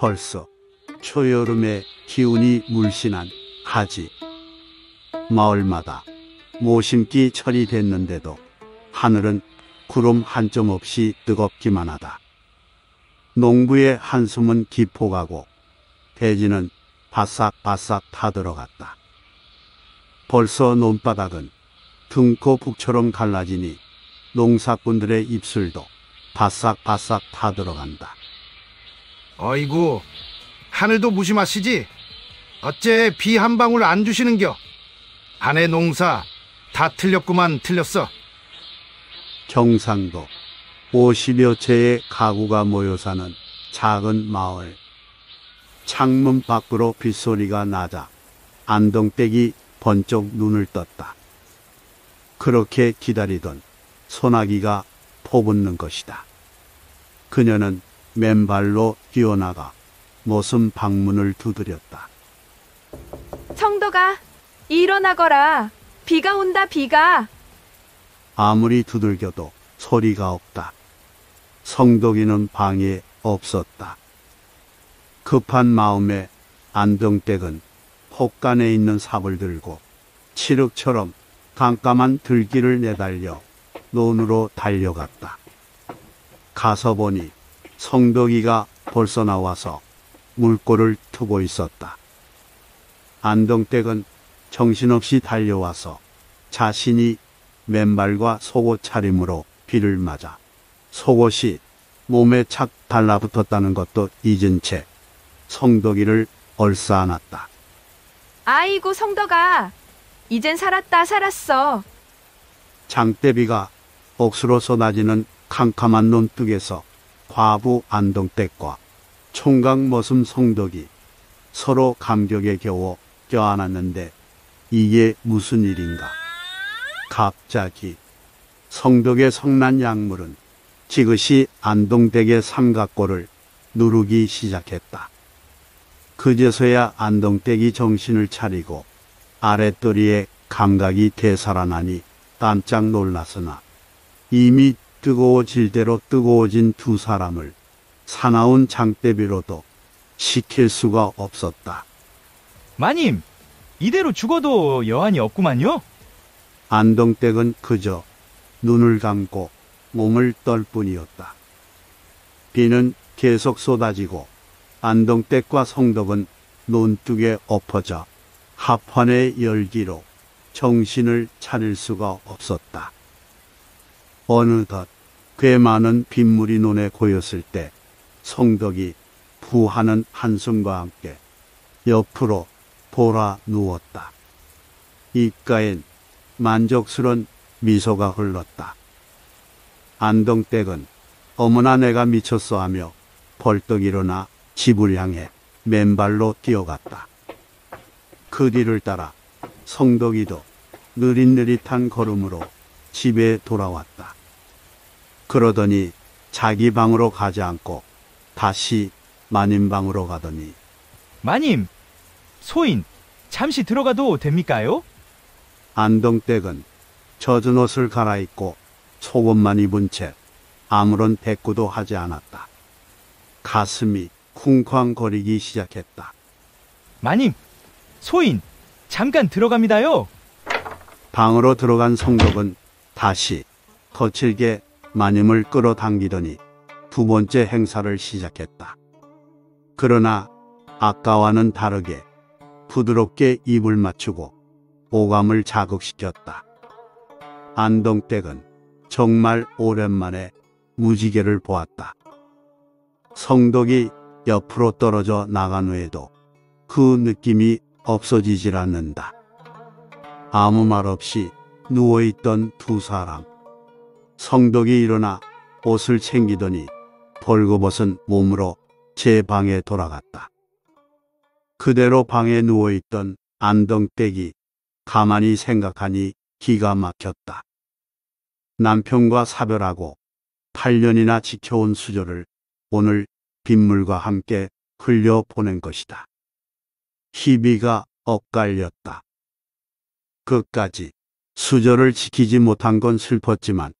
벌써 초여름의 기운이 물씬한 하지 마을마다 모심기 철이 됐는데도 하늘은 구름 한 점 없이 뜨겁기만 하다. 농부의 한숨은 기포가고 대지는 바싹바싹 타들어갔다. 벌써 논바닥은 등코 북처럼 갈라지니 농사꾼들의 입술도 바싹바싹 타들어간다. 어이구, 하늘도 무심하시지? 어째 비 한 방울 안 주시는겨? 안에 농사 다 틀렸구만 틀렸어. 경상도 50여 채의 가구가 모여 사는 작은 마을. 창문 밖으로 빗소리가 나자 안동댁이 번쩍 눈을 떴다. 그렇게 기다리던 소나기가 퍼붓는 것이다. 그녀는 맨발로 뛰어나가 모슴 방문을 두드렸다. 청도가 일어나거라. 비가 온다 비가. 아무리 두들겨도 소리가 없다. 성덕이는 방에 없었다. 급한 마음에 안병댁은 혹간에 있는 삽을 들고 칠흑처럼 깜깜한 들길을 내달려 논으로 달려갔다. 가서 보니 성벽이가 벌써 나와서 물꼬를 트고 있었다. 안동댁은 정신없이 달려와서 자신이 맨발과 속옷 차림으로 비를 맞아 속옷이 몸에 착 달라붙었다는 것도 잊은 채 성덕이를 얼싸 안았다. 아이고 성덕아, 이젠 살았다 살았어. 장대비가 억수로 쏟아지는 캄캄한 논뚝에서 과부 안동댁과 총각 머슴 송덕이 서로 감격에 겨워 껴안았는데 이게 무슨 일인가? 갑자기 성덕의 성난 약물은 지그시 안동댁의 삼각골을 누르기 시작했다. 그제서야 안동댁이 정신을 차리고 아랫도리에 감각이 되살아나니 깜짝 놀랐으나 이미 뜨거워질 대로 뜨거워진 두 사람을 사나운 장대비로도 시킬 수가 없었다. 마님, 이대로 죽어도 여한이 없구만요? 안동댁은 그저 눈을 감고 몸을 떨 뿐이었다. 비는 계속 쏟아지고 안동댁과 성덕은 논둑에 엎어져 합환의 열기로 정신을 차릴 수가 없었다. 어느덧 꽤 많은 빗물이 눈에 고였을 때 성덕이 부하는 한숨과 함께 옆으로 돌아 누웠다. 입가엔 만족스런 미소가 흘렀다. 안동댁은 어머나 내가 미쳤어 하며 벌떡 일어나 집을 향해 맨발로 뛰어갔다. 그 뒤를 따라 성덕이도 느릿느릿한 걸음으로 집에 돌아왔다. 그러더니 자기 방으로 가지 않고 다시 마님 방으로 가더니 마님, 소인, 잠시 들어가도 됩니까요? 안동댁은 젖은 옷을 갈아입고 소옷만 입은 채 아무런 대꾸도 하지 않았다. 가슴이 쿵쾅거리기 시작했다. 마님, 소인, 잠깐 들어갑니다요. 방으로 들어간 성덕은 다시 거칠게 마님을 끌어당기더니 두 번째 행사를 시작했다. 그러나 아까와는 다르게 부드럽게 입을 맞추고 오감을 자극시켰다. 안동댁은 정말 오랜만에 무지개를 보았다. 성덕이 옆으로 떨어져 나간 후에도 그 느낌이 없어지질 않는다. 아무 말 없이 누워있던 두 사람. 성덕이 일어나 옷을 챙기더니 벌거벗은 몸으로 제 방에 돌아갔다. 그대로 방에 누워있던 안덩댁이 가만히 생각하니 기가 막혔다. 남편과 사별하고 8년이나 지켜온 수저를 오늘 빗물과 함께 흘려보낸 것이다. 희비가 엇갈렸다. 끝까지 수저를 지키지 못한 건 슬펐지만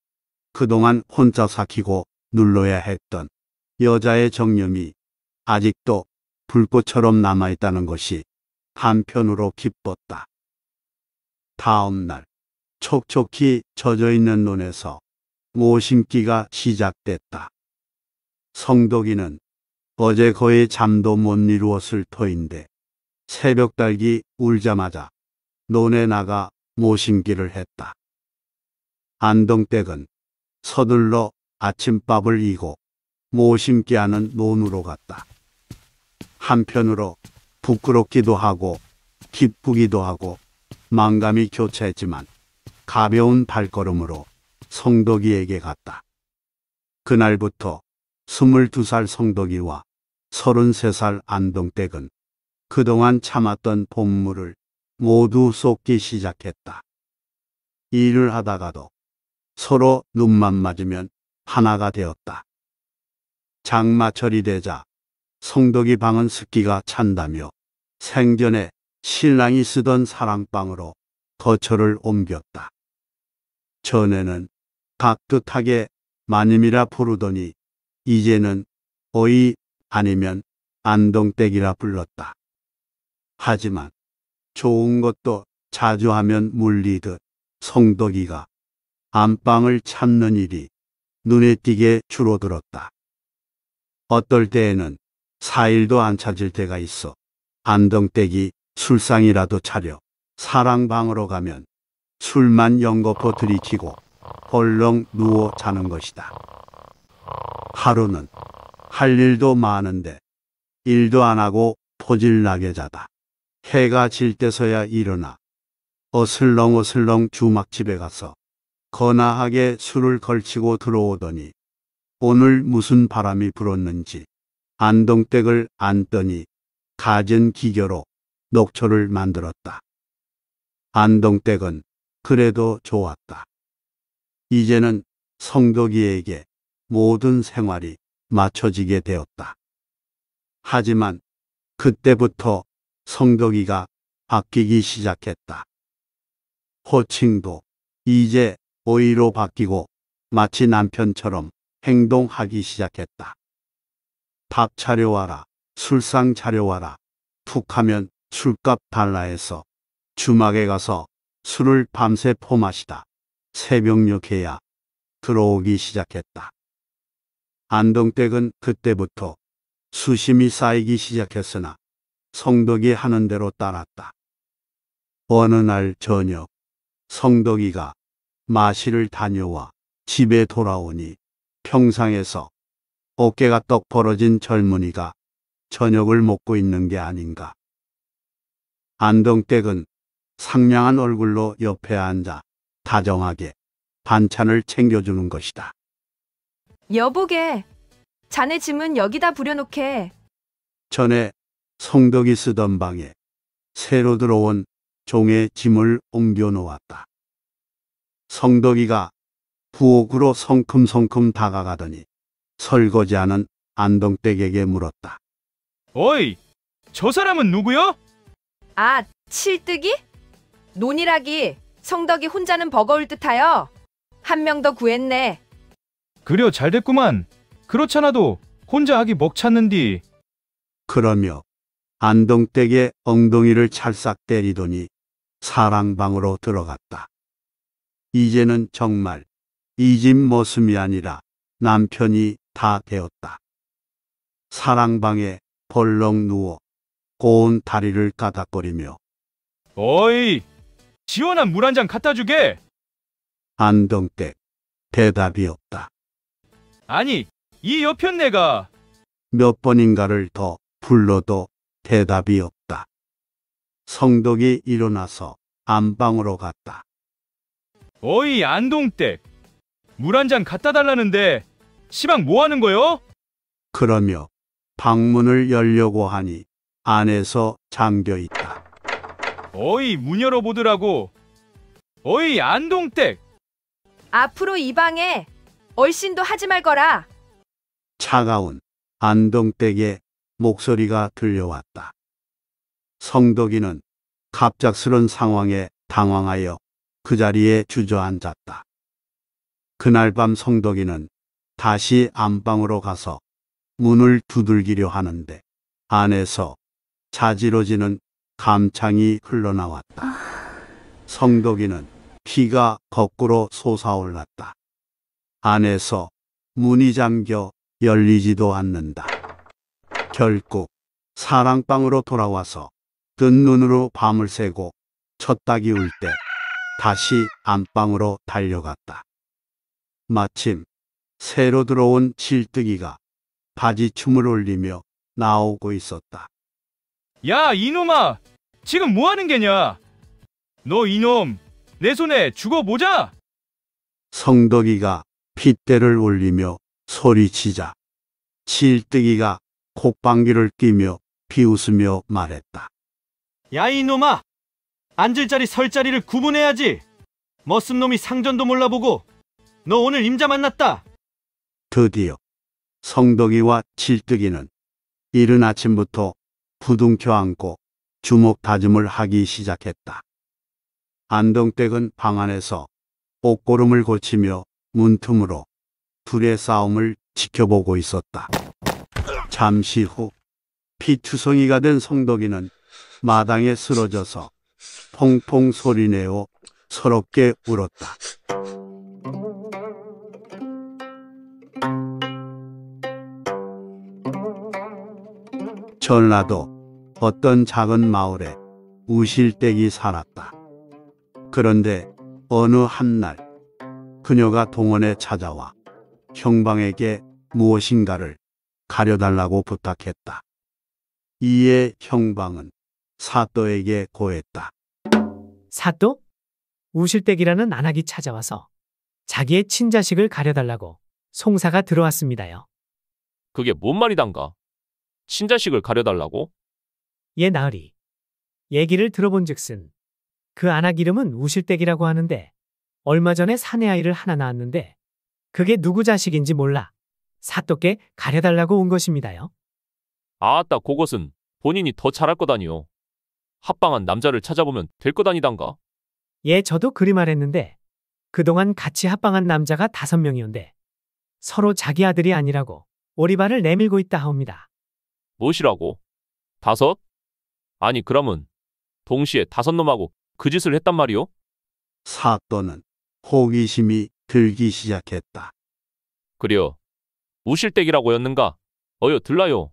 그동안 혼자 삭히고 눌러야 했던 여자의 정념이 아직도 불꽃처럼 남아있다는 것이 한편으로 기뻤다. 다음 날 촉촉히 젖어있는 논에서 모심기가 시작됐다. 성덕이는 어제 거의 잠도 못 이루었을 터인데 새벽 달기 울자마자 논에 나가 모심기를 했다. 안동댁은 서둘러 아침밥을 이고 모심게 하는 논으로 갔다. 한편으로 부끄럽기도 하고 기쁘기도 하고 망감이 교차했지만 가벼운 발걸음으로 성덕이에게 갔다. 그날부터 22살 성덕이와 33살 안동댁은 그동안 참았던 봄물을 모두 쏟기 시작했다. 일을 하다가도 서로 눈만 맞으면 하나가 되었다. 장마철이 되자 성덕이 방은 습기가 찬다며 생전에 신랑이 쓰던 사랑방으로 거처를 옮겼다. 전에는 가끗하게 마님이라 부르더니 이제는 어이 아니면 안동댁이라 불렀다. 하지만 좋은 것도 자주 하면 물리듯 성덕이가 안방을 찾는 일이 눈에 띄게 줄어들었다. 어떨 때에는 사일도안 찾을 때가 있어 안덩댁이 술상이라도 차려 사랑방으로 가면 술만 연거포 들이키고 벌렁 누워 자는 것이다. 하루는 할 일도 많은데 일도 안 하고 포질나게 자다. 해가 질 때서야 일어나 어슬렁어슬렁 주막집에 가서 거나하게 술을 걸치고 들어오더니 오늘 무슨 바람이 불었는지 안동댁을 앉더니 가진 기교로 녹초를 만들었다. 안동댁은 그래도 좋았다. 이제는 성덕이에게 모든 생활이 맞춰지게 되었다. 하지만 그때부터 성덕이가 바뀌기 시작했다. 호칭도 이제 오이로 바뀌고 마치 남편처럼 행동하기 시작했다. 밥 차려와라, 술상 차려와라, 툭 하면 술값 달라 해서 주막에 가서 술을 밤새 포마시다. 새벽녘해야 들어오기 시작했다. 안동댁은 그때부터 수심이 쌓이기 시작했으나 성덕이 하는 대로 따랐다. 어느 날 저녁 성덕이가 마실을 다녀와 집에 돌아오니 평상에서 어깨가 떡 벌어진 젊은이가 저녁을 먹고 있는 게 아닌가. 안동댁은 상냥한 얼굴로 옆에 앉아 다정하게 반찬을 챙겨주는 것이다. 여보게, 자네 짐은 여기다 부려놓게. 전에 성덕이 쓰던 방에 새로 들어온 종의 짐을 옮겨 놓았다. 성덕이가 부엌으로 성큼성큼 다가가더니 설거지하는 안동댁에게 물었다. 어이, 저 사람은 누구요? 아, 칠뜨기? 논이라기 성덕이 혼자는 버거울 듯하여 한 명 더 구했네. 그려 잘 됐구만. 그렇잖아도 혼자 하기 먹찼는디. 그러며 안동댁에 엉덩이를 찰싹 때리더니 사랑방으로 들어갔다. 이제는 정말 이 집 모습이 아니라 남편이 다 되었다. 사랑방에 벌렁 누워 고운 다리를 까닥거리며 어이 시원한 물 한 잔 갖다 주게 안동댁 대답이 없다. 아니 이옆편내가몇 번인가를 더 불러도 대답이 없다. 성덕이 일어나서 안방으로 갔다. 어이 안동댁 물 한 잔 갖다 달라는데 시방 뭐 하는 거요? 그러며 방문을 열려고 하니 안에서 잠겨 있다. 어이 문 열어보더라고. 어이 안동댁 앞으로 이 방에 얼씬도 하지 말거라. 차가운 안동댁의 목소리가 들려왔다. 성덕이는 갑작스런 상황에 당황하여 그 자리에 주저앉았다. 그날 밤 성덕이는 다시 안방으로 가서 문을 두들기려 하는데 안에서 자지러지는 감창이 흘러나왔다. 아. 성덕이는 피가 거꾸로 솟아올랐다. 안에서 문이 잠겨 열리지도 않는다. 결국 사랑방으로 돌아와서 뜬 눈으로 밤을 새고 첫 닭이 울때 다시 안방으로 달려갔다. 마침 새로 들어온 질뜨기가 바지춤을 올리며 나오고 있었다. 야 이놈아 지금 뭐하는 게냐 너 이놈 내 손에 죽어 보자 성덕이가 핏대를 올리며 소리치자 질뜨기가 콧방귀를 뀌며 비웃으며 말했다. 야 이놈아 앉을 자리 설 자리를 구분해야지. 멋슴 놈이 상전도 몰라보고 너 오늘 임자 만났다. 드디어 성덕이와 칠득이는 이른 아침부터 부둥켜 안고 주먹 다짐을 하기 시작했다. 안동댁은 방 안에서 옷고름을 고치며 문틈으로 둘의 싸움을 지켜보고 있었다. 잠시 후 피투성이가 된 성덕이는 마당에 쓰러져서 퐁퐁 소리내어 서럽게 울었다. 전라도 어떤 작은 마을에 우실댁이 살았다. 그런데 어느 한 날 그녀가 동원에 찾아와 형방에게 무엇인가를 가려달라고 부탁했다. 이에 형방은 사또에게 고했다. 사또? 우실댁이라는 안학이 찾아와서 자기의 친자식을 가려달라고 송사가 들어왔습니다요. 그게 뭔 말이단가? 친자식을 가려달라고? 예 나으리. 얘기를 들어본 즉슨 그 안학 이름은 우실댁이라고 하는데 얼마 전에 사내 아이를 하나 낳았는데 그게 누구 자식인지 몰라 사또께 가려달라고 온 것입니다요. 아따 그것은 본인이 더 잘할 거다니요. 합방한 남자를 찾아보면 될것 아니단가? 예, 저도 그리 말했는데 그동안 같이 합방한 남자가 다섯 명이온데 서로 자기 아들이 아니라고 오리발을 내밀고 있다 하옵니다. 무엇이라고? 다섯? 아니 그러면 동시에 다섯 놈하고 그 짓을 했단 말이오? 사또는 호기심이 들기 시작했다. 그려 우실댁이라고였는가? 어여 들라요.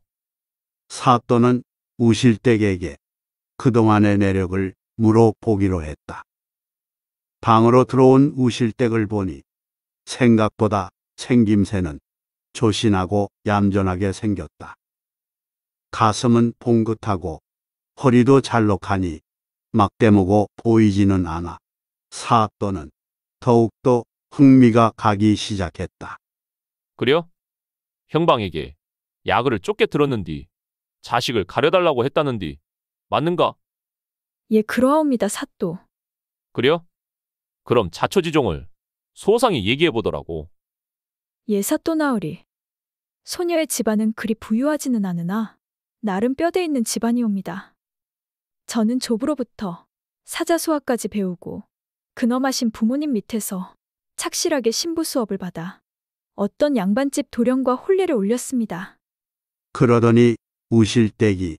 사또는 우실댁에게 그동안의 내력을 물어보기로 했다. 방으로 들어온 우실댁을 보니 생각보다 생김새는 조신하고 얌전하게 생겼다. 가슴은 봉긋하고 허리도 잘록하니 막대무고 보이지는 않아 사악도는 더욱더 흥미가 가기 시작했다. 그려? 형방에게 야그를 쫓게 들었는디 자식을 가려달라고 했다는디 맞는가? 예, 그러하옵니다, 사또. 그려? 그럼 자초지종을 소상히 얘기해 보더라고. 예, 사또 나으리. 소녀의 집안은 그리 부유하지는 않으나 나름 뼈대 있는 집안이옵니다. 저는 조부로부터 사자수화까지 배우고 근엄하신 부모님 밑에서 착실하게 신부 수업을 받아 어떤 양반집 도령과 혼례를 올렸습니다. 그러더니 우실대기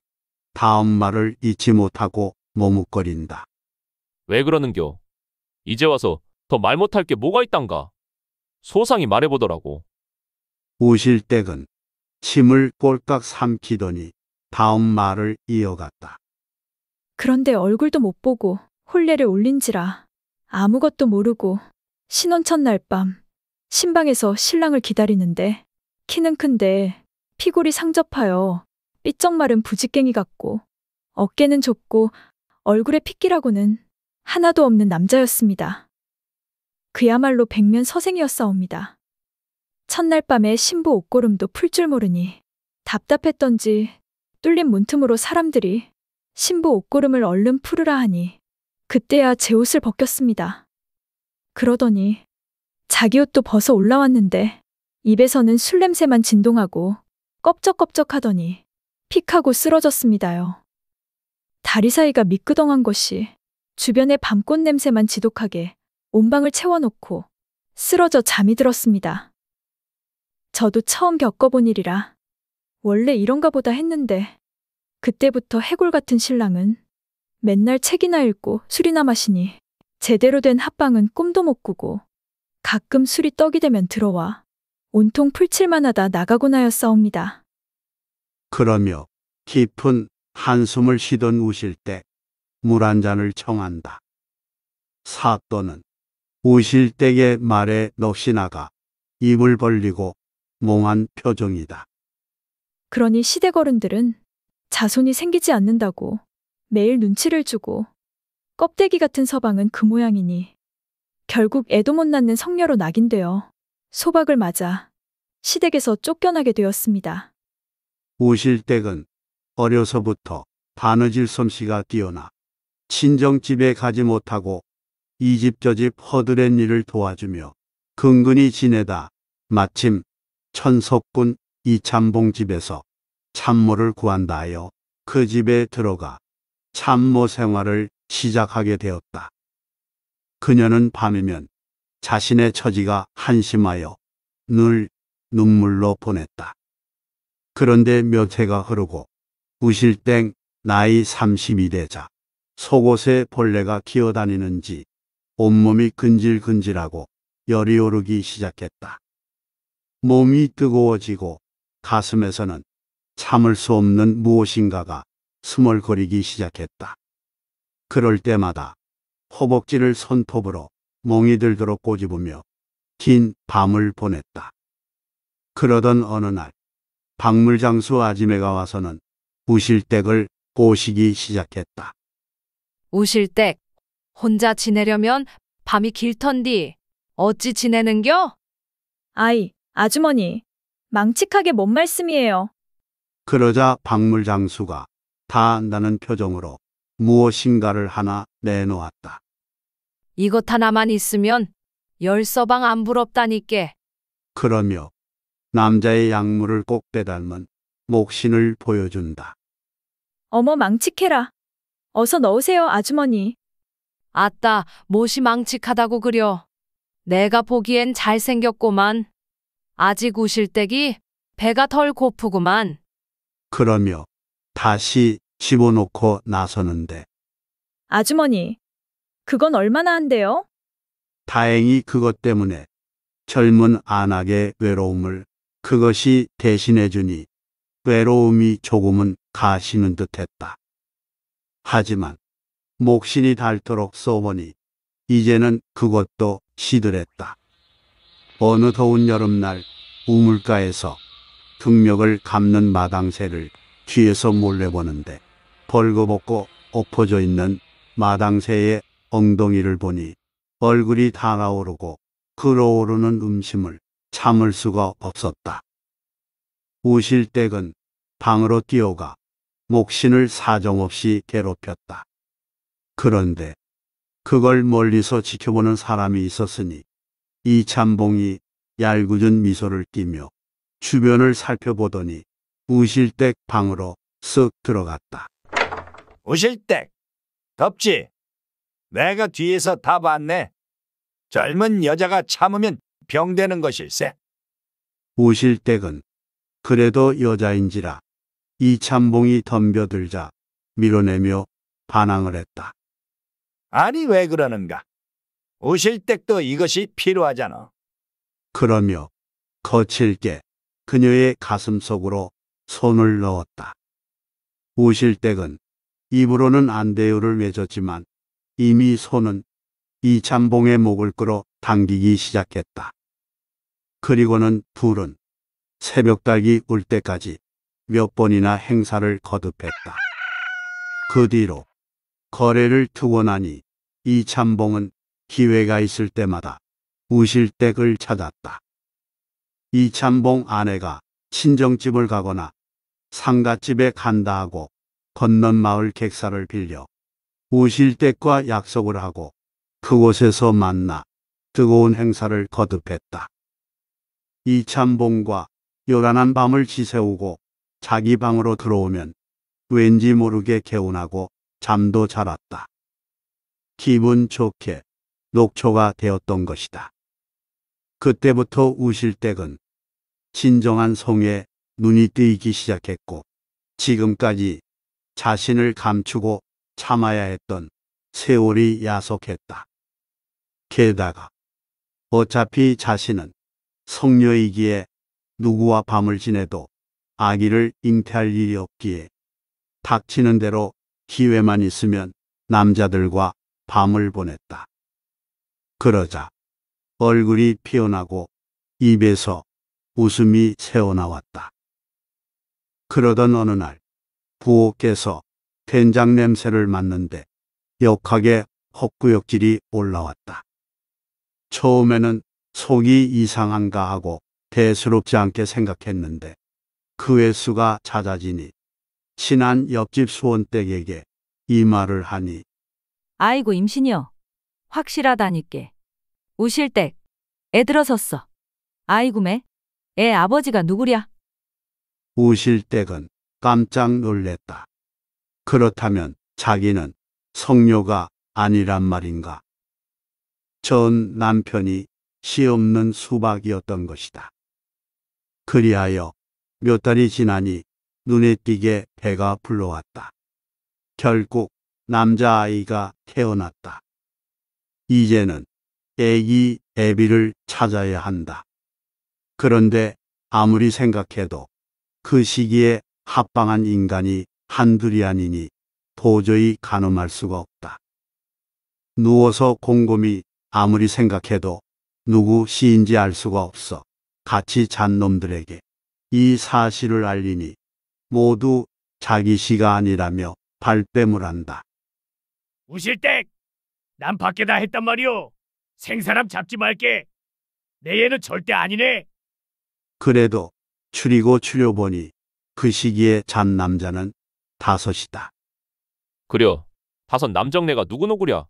다음 말을 잊지 못하고 머뭇거린다. 왜 그러는겨? 이제 와서 더 말 못할 게 뭐가 있단가? 소상히 말해보더라고. 우실댁은 침을 꼴깍 삼키더니 다음 말을 이어갔다. 그런데 얼굴도 못 보고 혼례를 올린지라 아무것도 모르고 신혼 첫날 밤 신방에서 신랑을 기다리는데 키는 큰데 피골이 상접하여 삐쩍 마른 부지깽이 같고 어깨는 좁고 얼굴에 핏기라고는 하나도 없는 남자였습니다. 그야말로 백면 서생이었사옵니다. 첫날 밤에 신부 옷고름도 풀 줄 모르니 답답했던지 뚫린 문틈으로 사람들이 신부 옷고름을 얼른 풀으라 하니 그때야 제 옷을 벗겼습니다. 그러더니 자기 옷도 벗어 올라왔는데 입에서는 술 냄새만 진동하고 껍적껍적 하더니 픽하고 쓰러졌습니다요. 다리 사이가 미끄덩한 것이 주변의 밤꽃 냄새만 지독하게 온 방을 채워놓고 쓰러져 잠이 들었습니다. 저도 처음 겪어본 일이라 원래 이런가 보다 했는데 그때부터 해골 같은 신랑은 맨날 책이나 읽고 술이나 마시니 제대로 된 합방은 꿈도 못 꾸고 가끔 술이 떡이 되면 들어와 온통 풀칠만 하다 나가곤 하였사옵니다. 그러며 깊은 한숨을 쉬던 우실 때 물 한 잔을 청한다. 사또는 우실 댁의 말에 넋이 나가 입을 벌리고 몽한 표정이다. 그러니 시댁 어른들은 자손이 생기지 않는다고 매일 눈치를 주고 껍데기 같은 서방은 그 모양이니 결국 애도 못 낳는 성녀로 낙인되어 소박을 맞아 시댁에서 쫓겨나게 되었습니다. 우실댁은 어려서부터 바느질 솜씨가 뛰어나 친정집에 가지 못하고 이집저집 허드렛 일을 도와주며 근근히 지내다 마침 천석군 이참봉 집에서 참모를 구한다 하여 그 집에 들어가 참모 생활을 시작하게 되었다. 그녀는 밤이면 자신의 처지가 한심하여 늘 눈물로 보냈다. 그런데 몇 해가 흐르고 우실땡 나이 30이 되자 속옷에 벌레가 기어다니는지 온몸이 근질근질하고 열이 오르기 시작했다. 몸이 뜨거워지고 가슴에서는 참을 수 없는 무엇인가가 스멀거리기 시작했다. 그럴 때마다 허벅지를 손톱으로 몽이 들도록 꼬집으며 긴 밤을 보냈다. 그러던 어느 날 박물장수 아지매가 와서는 우실댁을 꼬시기 시작했다. 우실댁, 혼자 지내려면 밤이 길턴디 어찌 지내는겨? 아이, 아주머니, 망측하게 뭔 말씀이에요. 그러자 박물장수가 다 안다는 표정으로 무엇인가를 하나 내놓았다. 이것 하나만 있으면 열서방 안 부럽다니께. 그러며 남자의 약물을 꼭 빼닮은 목신을 보여준다. 어머 망측해라. 어서 넣으세요 아주머니. 아따, 못이 망측하다고 그려. 내가 보기엔 잘생겼고만. 아직 우실 때기 배가 덜 고프구만. 그러며 다시 집어넣고 나서는데 아주머니, 그건 얼마나 한대요? 다행히 그것 때문에 젊은 안악의 외로움을 그것이 대신해 주니 외로움이 조금은 가시는 듯했다. 하지만 목신이 닳도록 써보니 이제는 그것도 시들했다. 어느 더운 여름날 우물가에서 등력을 감는 마당새를 뒤에서 몰래 보는데 벌거벗고 엎어져 있는 마당새의 엉덩이를 보니 얼굴이 달아오르고 끓어오르는 음심을 참을 수가 없었다. 우실댁은 방으로 뛰어가 목신을 사정없이 괴롭혔다. 그런데 그걸 멀리서 지켜보는 사람이 있었으니 이참봉이 얄궂은 미소를 띠며 주변을 살펴보더니 우실댁 방으로 쓱 들어갔다. 우실댁 덥지? 내가 뒤에서 다 봤네. 젊은 여자가 참으면 병되는 것일세. 오실댁은 그래도 여자인지라 이참봉이 덤벼들자 밀어내며 반항을 했다. 아니 왜 그러는가? 오실댁도 이것이 필요하잖아. 그러며 거칠게 그녀의 가슴 속으로 손을 넣었다. 오실댁은 입으로는 안대요를 맺었지만 이미 손은 이참봉의 목을 끌어 당기기 시작했다. 그리고는 둘은 새벽닭이 울 때까지 몇 번이나 행사를 거듭했다. 그 뒤로 거래를 두고 나니 이참봉은 기회가 있을 때마다 우실댁을 찾았다. 이참봉 아내가 친정집을 가거나 상가집에 간다 하고 건넌 마을 객사를 빌려 우실댁과 약속을 하고 그곳에서 만나 뜨거운 행사를 거듭했다. 이찬봉과 요란한 밤을 지새우고 자기 방으로 들어오면 왠지 모르게 개운하고 잠도 잘 왔다. 기분 좋게 녹초가 되었던 것이다. 그때부터 우실댁은 진정한 성에 눈이 뜨이기 시작했고 지금까지 자신을 감추고 참아야 했던 세월이 야속했다. 게다가 어차피 자신은 성녀이기에 누구와 밤을 지내도 아기를 잉태할 일이 없기에 닥치는 대로 기회만 있으면 남자들과 밤을 보냈다. 그러자 얼굴이 피어나고 입에서 웃음이 새어나왔다. 그러던 어느 날 부호께서 된장 냄새를 맡는데 역하게 헛구역질이 올라왔다. 처음에는 속이 이상한가 하고 대수롭지 않게 생각했는데 그 횟수가 잦아지니 친한 옆집 수원댁에게 이 말을 하니 아이고 임신이여 확실하다니께 우실 댁애 들어섰어 아이구 매애 아버지가 누구랴 우실 댁은 깜짝 놀랬다 그렇다면 자기는 성녀가 아니란 말인가 전 남편이 시 없는 수박이었던 것이다. 그리하여 몇 달이 지나니 눈에 띄게 배가 불러왔다. 결국 남자아이가 태어났다. 이제는 애기 애비를 찾아야 한다. 그런데 아무리 생각해도 그 시기에 합방한 인간이 한둘이 아니니 도저히 가늠할 수가 없다. 누워서 곰곰이 아무리 생각해도 누구 시인지 알 수가 없어 같이 잔 놈들에게 이 사실을 알리니 모두 자기 시가 아니라며 발뺌을 한다. 우실댁! 난 밖에다 했단 말이오. 생사람 잡지 말게. 내 얘는 절대 아니네. 그래도 추리고 추려보니 그 시기에 잔 남자는 다섯이다. 그려, 다섯 남정네가 누구누구랴?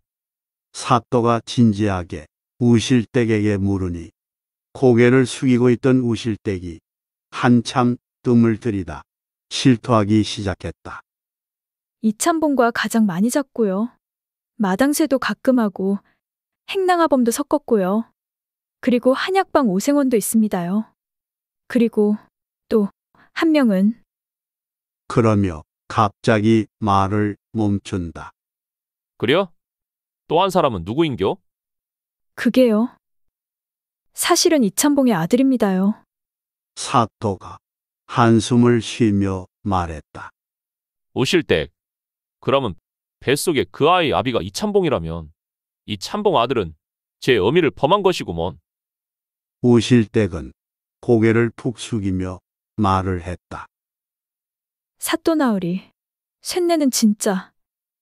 사또가 진지하게 우실댁에게 물으니 고개를 숙이고 있던 우실댁이 한참 뜸을 들이다 실토하기 시작했다. 이참봉과 가장 많이 잡고요. 마당쇠도 가끔 하고 행랑아범도 섞었고요. 그리고 한약방 오생원도 있습니다요. 그리고 또 한 명은 그러며 갑자기 말을 멈춘다. 그려? 또한 사람은 누구인겨? 그게요. 사실은 이찬봉의 아들입니다요. 사또가 한숨을 쉬며 말했다. 오실 때 그러면 뱃속에 그 아이 아비가 이찬봉이라면 이찬봉 아들은 제 어미를 범한 것이구먼. 오실때은 고개를 푹 숙이며 말을 했다. 사또나으리, 쇳내는 진짜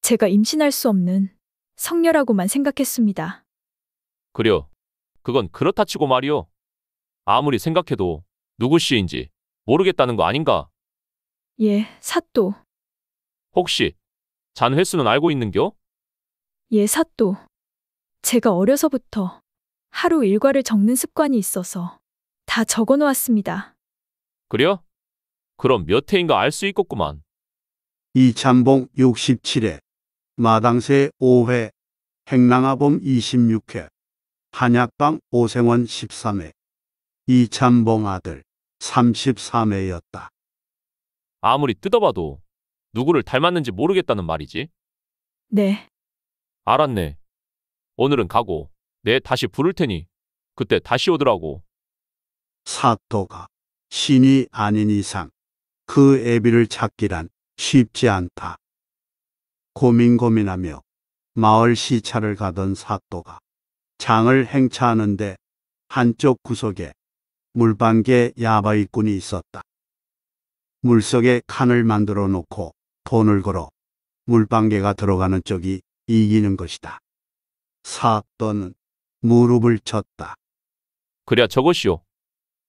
제가 임신할 수 없는 성녀라고만 생각했습니다. 그려. 그건 그렇다 치고 말이오 아무리 생각해도 누구 씨인지 모르겠다는 거 아닌가? 예, 사또. 혹시 잔 횟수는 알고 있는겨? 예, 사또. 제가 어려서부터 하루 일과를 적는 습관이 있어서 다 적어 놓았습니다. 그려? 그럼 몇해인가알 수 있겠구만. 이찬봉 67회, 마당새 5회, 행랑아범 26회, 한약방 오생원 13회, 이찬봉 아들 33회였다. 아무리 뜯어봐도 누구를 닮았는지 모르겠다는 말이지. 네, 알았네. 오늘은 가고 내 다시 부를 테니 그때 다시 오더라고. 사또가 신이 아닌 이상 그 애비를 찾기란 쉽지 않다. 고민 고민하며 마을 시차를 가던 사또가 장을 행차하는데 한쪽 구석에 물방개 야바이꾼이 있었다. 물속에 칸을 만들어 놓고 돈을 걸어 물방개가 들어가는 쪽이 이기는 것이다. 사악도는 무릎을 쳤다. 그랴 저것이요.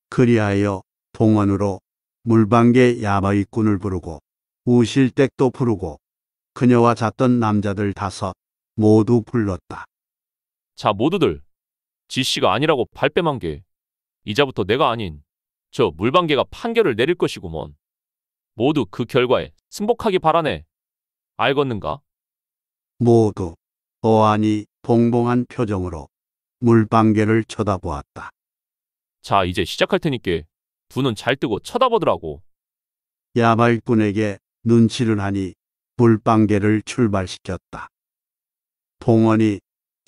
그리하여 동원으로 물방개 야바이꾼을 부르고 우실댁도 부르고 그녀와 잤던 남자들 다섯 모두 불렀다. 자 모두들 지씨가 아니라고 발뺌한 게 이자부터 내가 아닌 저 물방개가 판결을 내릴 것이구먼. 모두 그 결과에 승복하기 바라네. 알겠는가? 모두 어안이 봉봉한 표정으로 물방개를 쳐다보았다. 자 이제 시작할 테니께 두 눈 잘 뜨고 쳐다보더라고. 야말꾼에게 눈치를 하니 물방개를 출발시켰다. 봉원이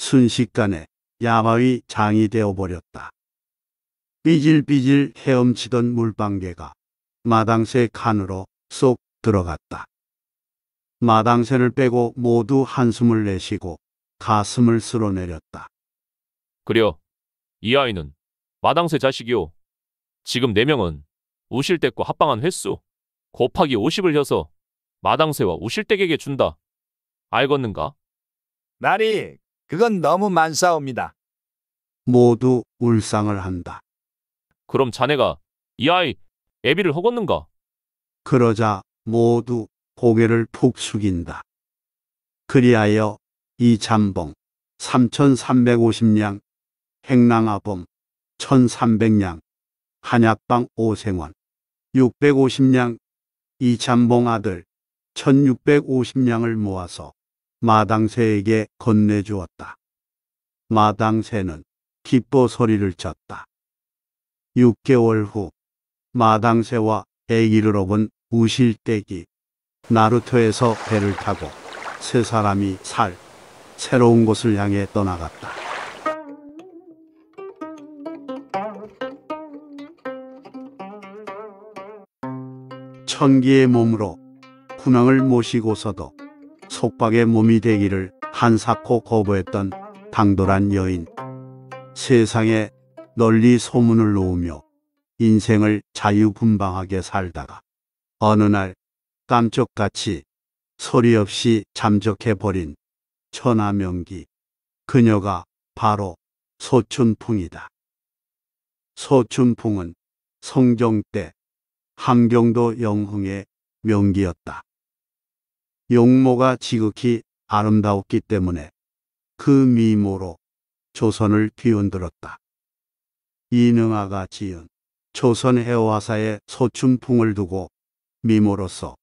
순식간에 야마의 장이 되어버렸다. 삐질삐질 헤엄치던 물방개가 마당새 칸으로 쏙 들어갔다. 마당새를 빼고 모두 한숨을 내쉬고 가슴을 쓸어내렸다. 그려, 이 아이는 마당새 자식이오 지금 네 명은 우실댁과 합방한 횟수 곱하기 50을 혀서 마당새와 우실댁에게 준다. 알겠는가? 나리, 그건 너무 만사옵니다 모두 울상을 한다. 그럼 자네가 이 아이 애비를 허겄는가? 그러자 모두 고개를 푹 숙인다. 그리하여 이 잠봉 3,350량, 행랑아범 1,300량, 한약방 오생원 650량, 이 잠봉 아들 1,650량을 모아서 마당새에게 건네주었다. 마당새는 기뻐 소리를 쳤다. 6개월 후 마당새와 애기를 업은 우실대기 나루토에서 배를 타고 세 사람이 살 새로운 곳을 향해 떠나갔다. 천기의 몸으로 군왕을 모시고서도 속박의 몸이 되기를 한사코 거부했던 당돌한 여인. 세상에 널리 소문을 놓으며 인생을 자유분방하게 살다가 어느 날 깜짝같이 소리 없이 잠적해버린 천하명기. 그녀가 바로 소춘풍이다. 소춘풍은 성종 때 함경도 영흥의 명기였다. 용모가 지극히 아름다웠기 때문에 그 미모로 조선을 뒤흔들었다. 이능아가 지은 조선 해화사의 소춘풍을 두고 미모로서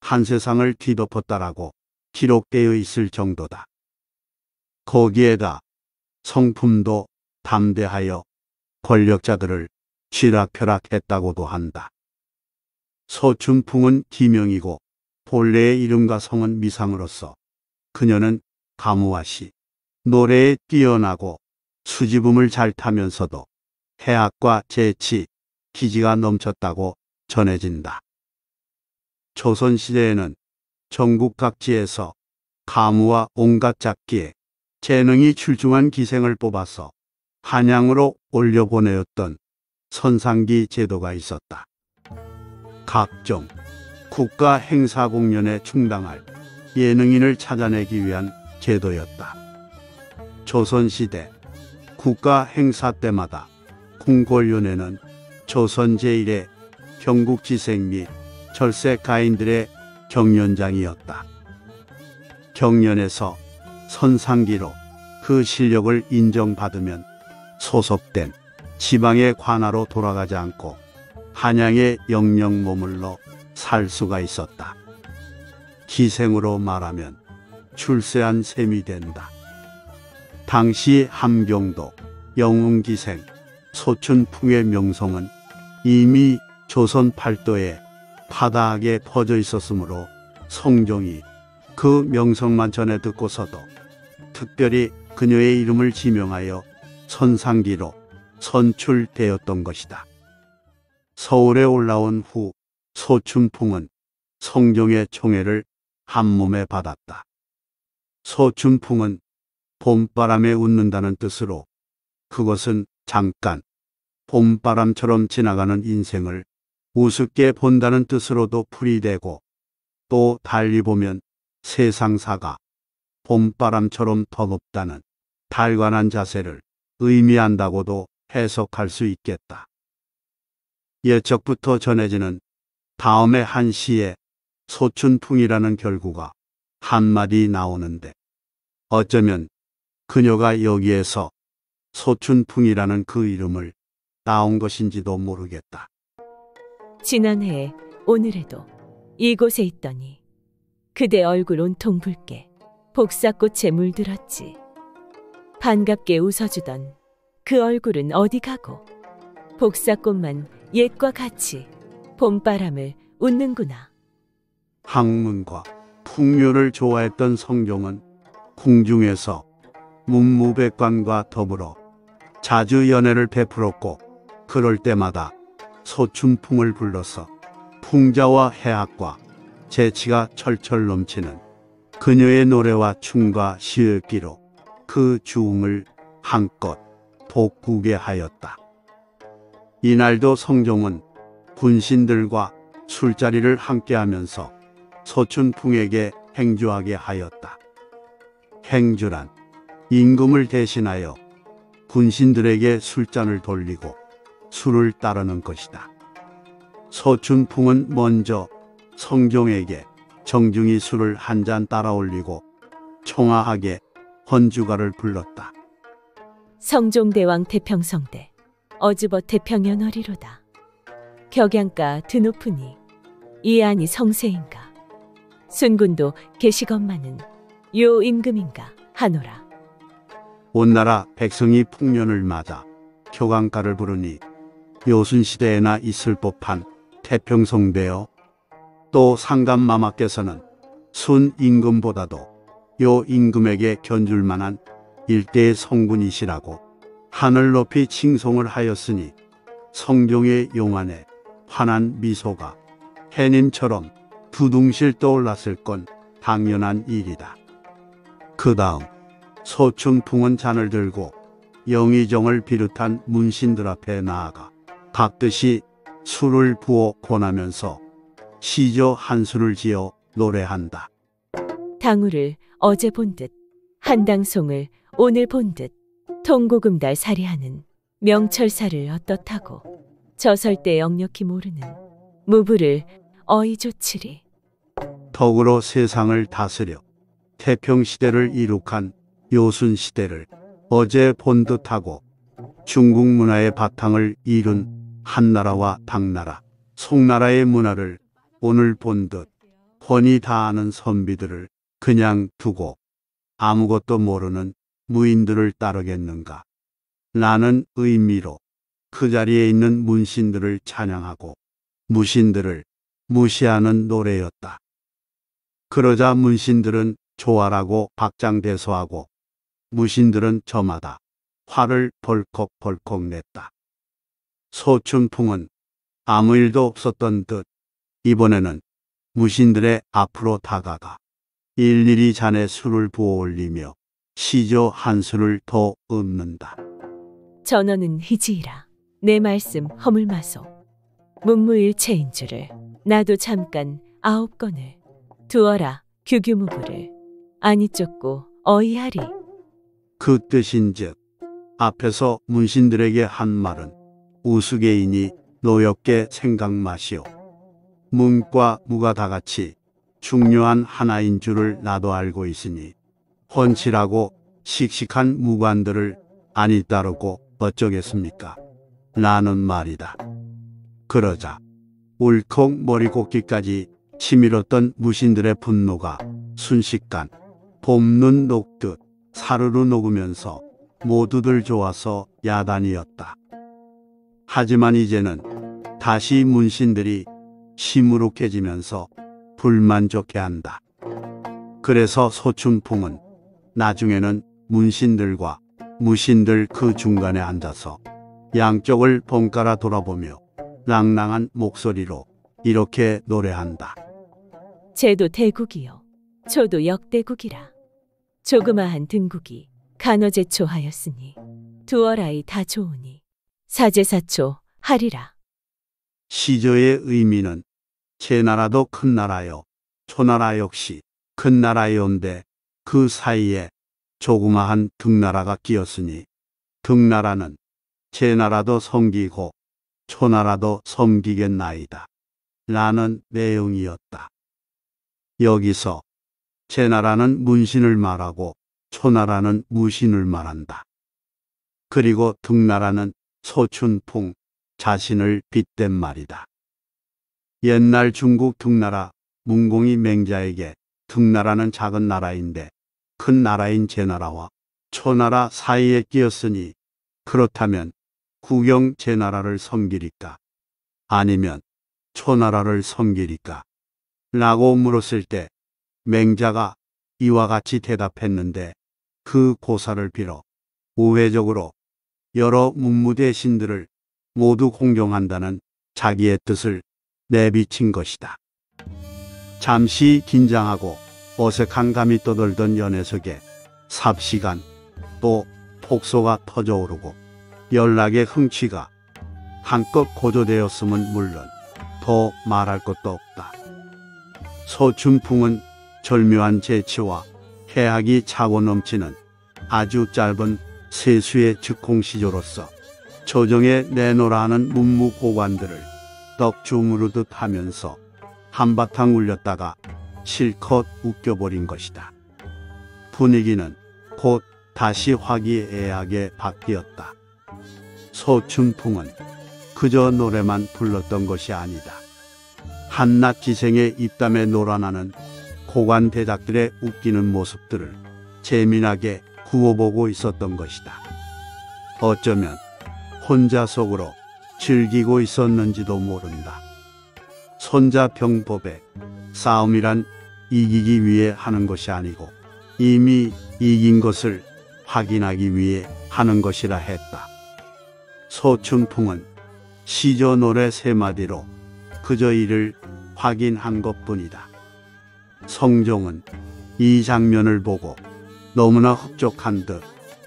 한 세상을 뒤덮었다라고 기록되어 있을 정도다. 거기에다 성품도 담대하여 권력자들을 쥐락펴락했다고도 한다. 소춘풍은 기명이고 본래의 이름과 성은 미상으로서 그녀는 가무와시 노래에 뛰어나고 수지음을 잘 타면서도 해학과 재치, 기지가 넘쳤다고 전해진다. 조선시대에는 전국 각지에서 가무와 온갖 잡기에 재능이 출중한 기생을 뽑아서 한양으로 올려보내었던 선상기 제도가 있었다. 각종 국가 행사 공연에 충당할 예능인을 찾아내기 위한 제도였다. 조선시대 국가 행사 때마다 궁궐연회는 조선 제일의 경국지생 및 절세 가인들의 경연장이었다. 경연에서 선상기로 그 실력을 인정받으면 소속된 지방의 관하로 돌아가지 않고 한양의 영영 머물러 살 수가 있었다. 기생으로 말하면 출세한 셈이 된다. 당시 함경도, 영웅기생, 소춘풍의 명성은 이미 조선 팔도에 파다하게 퍼져 있었으므로 성종이 그 명성만 전해 듣고서도 특별히 그녀의 이름을 지명하여 선상기로 선출되었던 것이다. 서울에 올라온 후 소춘풍은성종의 총애를 한몸에 받았다. 서춘풍은 봄바람에 웃는다는 뜻으로 그것은 잠깐 봄바람처럼 지나가는 인생을 우습게 본다는 뜻으로도 풀이되고 또 달리 보면 세상사가 봄바람처럼 더없다는 달관한 자세를 의미한다고도 해석할 수 있겠다. 예적부터 전해지는 다음에 한 시에 소춘풍이라는 결구가 한마디 나오는데 어쩌면 그녀가 여기에서 소춘풍이라는 그 이름을 따온 것인지도 모르겠다. 지난해 오늘에도 이곳에 있더니 그대 얼굴 온통 붉게 복사꽃에 물들었지. 반갑게 웃어주던 그 얼굴은 어디 가고 복사꽃만 옛과 같이 봄바람에 웃는구나. 학문과 풍요를 좋아했던 성종은 궁중에서 문무백관과 더불어 자주 연애를 베풀었고 그럴 때마다 소춘풍을 불러서 풍자와 해학과 재치가 철철 넘치는 그녀의 노래와 춤과 시읽기로 그 주흥을 한껏 복구게 하였다. 이날도 성종은 군신들과 술자리를 함께하면서 서춘풍에게 행주하게 하였다. 행주란 임금을 대신하여 군신들에게 술잔을 돌리고 술을 따르는 것이다. 서춘풍은 먼저 성종에게 정중히 술을 한 잔 따라 올리고 청아하게 헌주가를 불렀다. 성종대왕 태평성대 어즈버 태평연어리로다. 격양가 드높으니 이 안이 성세인가 순군도 계시건만은 요 임금인가 하노라 온 나라 백성이 풍년을 맞아 격양가를 부르니 요순 시대에나 있을 법한 태평성대여 또 상감마마께서는 순 임금보다도 요 임금에게 견줄 만한 일대의 성군이시라고 하늘 높이 칭송을 하였으니 성종의 용안에 환한 미소가 해님처럼 두둥실 떠올랐을 건 당연한 일이다. 그 다음 소충 풍은 잔을 들고 영의정을 비롯한 문신들 앞에 나아가 닭듯이 술을 부어 권하면서 시저 한수를 지어 노래한다. 당우를 어제 본 듯, 한당송을 오늘 본 듯, 통고금달 사이하는 명철사를 어떻다고. 저설때 역력히 모르는 무부를 어이조치리 덕으로 세상을 다스려 태평시대를 이룩한 요순시대를 어제 본 듯하고 중국 문화의 바탕을 이룬 한나라와 당나라, 송나라의 문화를 오늘 본듯 권위 다 아는 선비들을 그냥 두고 아무것도 모르는 무인들을 따르겠는가. 라는 의미로 그 자리에 있는 문신들을 찬양하고 무신들을 무시하는 노래였다. 그러자 문신들은 조화라고 박장대소하고 무신들은 저마다 화를 벌컥벌컥 냈다. 소춘풍은 아무 일도 없었던 듯 이번에는 무신들의 앞으로 다가가 일일이 잔에 술을 부어올리며 시조 한 술을 더 읊는다. 전원은 희지이라. 내 말씀 허물마소 문무일체인 줄을 나도 잠깐 아홉 건을 두어라 규규무부를 아니 쫓고 어이하리 그 뜻인즉 앞에서 문신들에게 한 말은 우스개이니 노엽게 생각 마시오. 문과 무가 다 같이 중요한 하나인 줄을 나도 알고 있으니 헌칠하고 씩씩한 무관들을 아니 따르고 어쩌겠습니까? 라는 말이다. 그러자 울컥 머리곡기까지 치밀었던 무신들의 분노가 순식간 봄눈 녹듯 사르르 녹으면서 모두들 좋아서 야단이었다. 하지만 이제는 다시 문신들이 시무룩해지면서 불만족해 한다. 그래서 소춘풍은 나중에는 문신들과 무신들 그 중간에 앉아서 양쪽을 번갈아 돌아보며 낭랑한 목소리로 이렇게 노래한다. 쟤도 대국이요. 저도 역대국이라. 조그마한 등국이 간어제초하였으니 두어라이 다 좋으니 사제사초 하리라. 시조의 의미는 제 나라도 큰 나라요. 초나라 역시 큰 나라였는데 그 사이에 조그마한 등나라가 끼었으니 등나라는 제 나라도 섬기고 초나라도 섬기겠나이다. 라는 내용이었다. 여기서 제 나라는 문신을 말하고 초나라는 무신을 말한다. 그리고 등나라는 소춘풍 자신을 빗댄 말이다. 옛날 중국 등나라 문공이 맹자에게 등나라는 작은 나라인데 큰 나라인 제나라와 초나라 사이에 끼었으니 그렇다면 구경 제 나라를 섬기리까? 아니면 초나라를 섬기리까? 라고 물었을 때 맹자가 이와 같이 대답했는데 그 고사를 빌어 우회적으로 여러 문무대 신들을 모두 공경한다는 자기의 뜻을 내비친 것이다. 잠시 긴장하고 어색한 감이 떠돌던 연애석에 삽시간 또 폭소가 터져오르고 연락의 흥취가 한껏 고조되었음은 물론 더 말할 것도 없다. 서준풍은 절묘한 재치와 해악이 차고 넘치는 아주 짧은 세수의 즉홍시조로서 조정에 내놓으라는 문무고관들을 떡주무르듯 하면서 한바탕 울렸다가 실컷 웃겨버린 것이다. 분위기는 곧 다시 화기애애하게 바뀌었다. 서춘풍은 그저 노래만 불렀던 것이 아니다. 한낱 기생의 입담에 놀아나는 고관 대작들의 웃기는 모습들을 재미나게 구워보고 있었던 것이다. 어쩌면 혼자 속으로 즐기고 있었는지도 모른다. 손자병법에 싸움이란 이기기 위해 하는 것이 아니고 이미 이긴 것을 확인하기 위해 하는 것이라 했다. 소춘풍은시조 노래 세 마디로 그저 이를 확인한 것뿐이다. 성종은 이 장면을 보고 너무나 흡족한 듯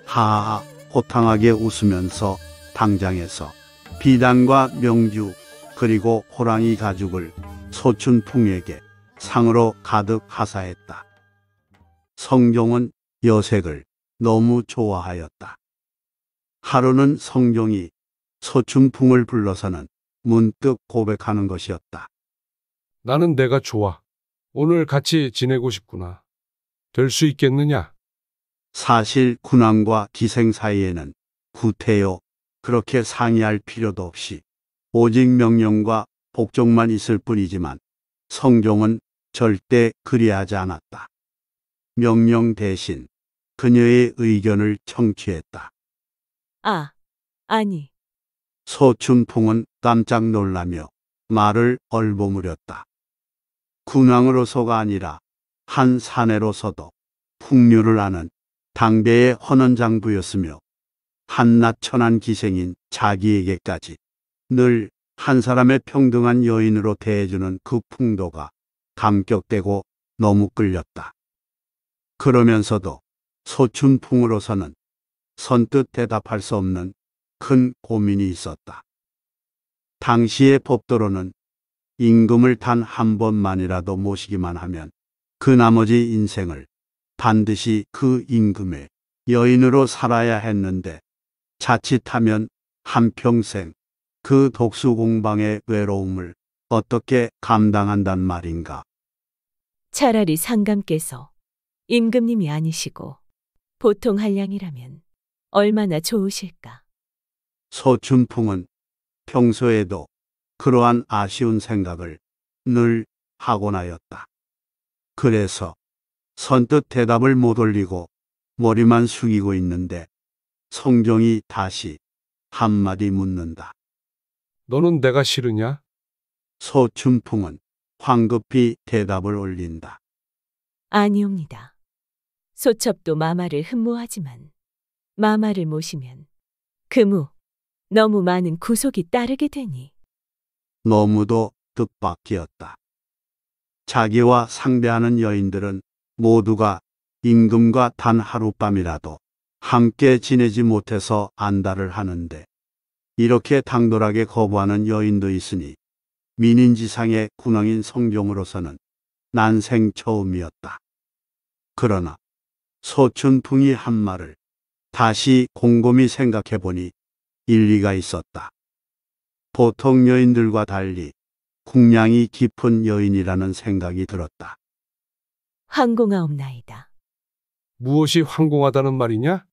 하하 호탕하게 웃으면서 당장에서 비단과 명주 그리고 호랑이 가죽을 소춘풍에게 상으로 가득 하사했다. 성종은 여색을 너무 좋아하였다. 하루는 성종이 소충품을 불러서는 문득 고백하는 것이었다. 나는 내가 좋아. 오늘 같이 지내고 싶구나. 될 수 있겠느냐? 사실 군왕과 기생 사이에는 구태여 그렇게 상의할 필요도 없이 오직 명령과 복종만 있을 뿐이지만 성종은 절대 그리하지 않았다. 명령 대신 그녀의 의견을 청취했다. 아, 아니. 서춘풍은 깜짝 놀라며 말을 얼버무렸다. 군왕으로서가 아니라 한 사내로서도 풍류를 아는 당대의 헌원장부였으며 한낱 천한 기생인 자기에게까지 늘 한 사람의 평등한 여인으로 대해주는 그 풍도가 감격되고 너무 끌렸다. 그러면서도 소춘풍으로서는 선뜻 대답할 수 없는 큰 고민이 있었다. 당시의 법도로는 임금을 단 한 번만이라도 모시기만 하면 그 나머지 인생을 반드시 그 임금의 여인으로 살아야 했는데 자칫하면 한평생 그 독수공방의 외로움을 어떻게 감당한단 말인가. 차라리 상감께서 임금님이 아니시고 보통 한량이라면 얼마나 좋으실까. 서춘풍은 평소에도 그러한 아쉬운 생각을 늘 하곤 하였다. 그래서 선뜻 대답을 못 올리고 머리만 숙이고 있는데 성종이 다시 한마디 묻는다. 너는 내가 싫으냐? 서춘풍은 황급히 대답을 올린다. 아니옵니다. 소첩도 마마를 흠모하지만 마마를 모시면 그무 너무 많은 구속이 따르게 되니 너무도 뜻밖이었다. 자기와 상대하는 여인들은 모두가 임금과 단 하룻밤이라도 함께 지내지 못해서 안달을 하는데 이렇게 당돌하게 거부하는 여인도 있으니 민인지상의 군왕인 성종으로서는 난생 처음이었다. 그러나 소춘풍이 한 말을 다시 곰곰이 생각해 보니 일리가 있었다. 보통 여인들과 달리 국량이 깊은 여인이라는 생각이 들었다. 황공하옵나이다. 무엇이 황공하다는 말이냐?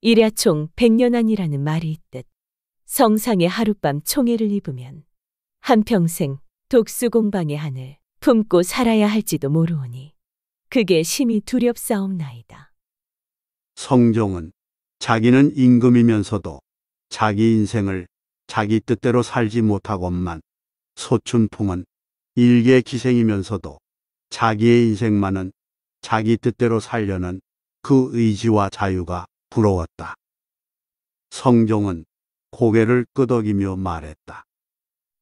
이랴 총 백년안이라는 말이 있듯 성상의 하룻밤 총애를 입으면 한평생 독수공방의 한을 품고 살아야 할지도 모르오니 그게 심히 두렵사옵나이다. 성종은 자기는 임금이면서도 자기 인생을 자기 뜻대로 살지 못하건만 소춘풍은 일개 기생이면서도 자기의 인생만은 자기 뜻대로 살려는 그 의지와 자유가 부러웠다. 성종은 고개를 끄덕이며 말했다.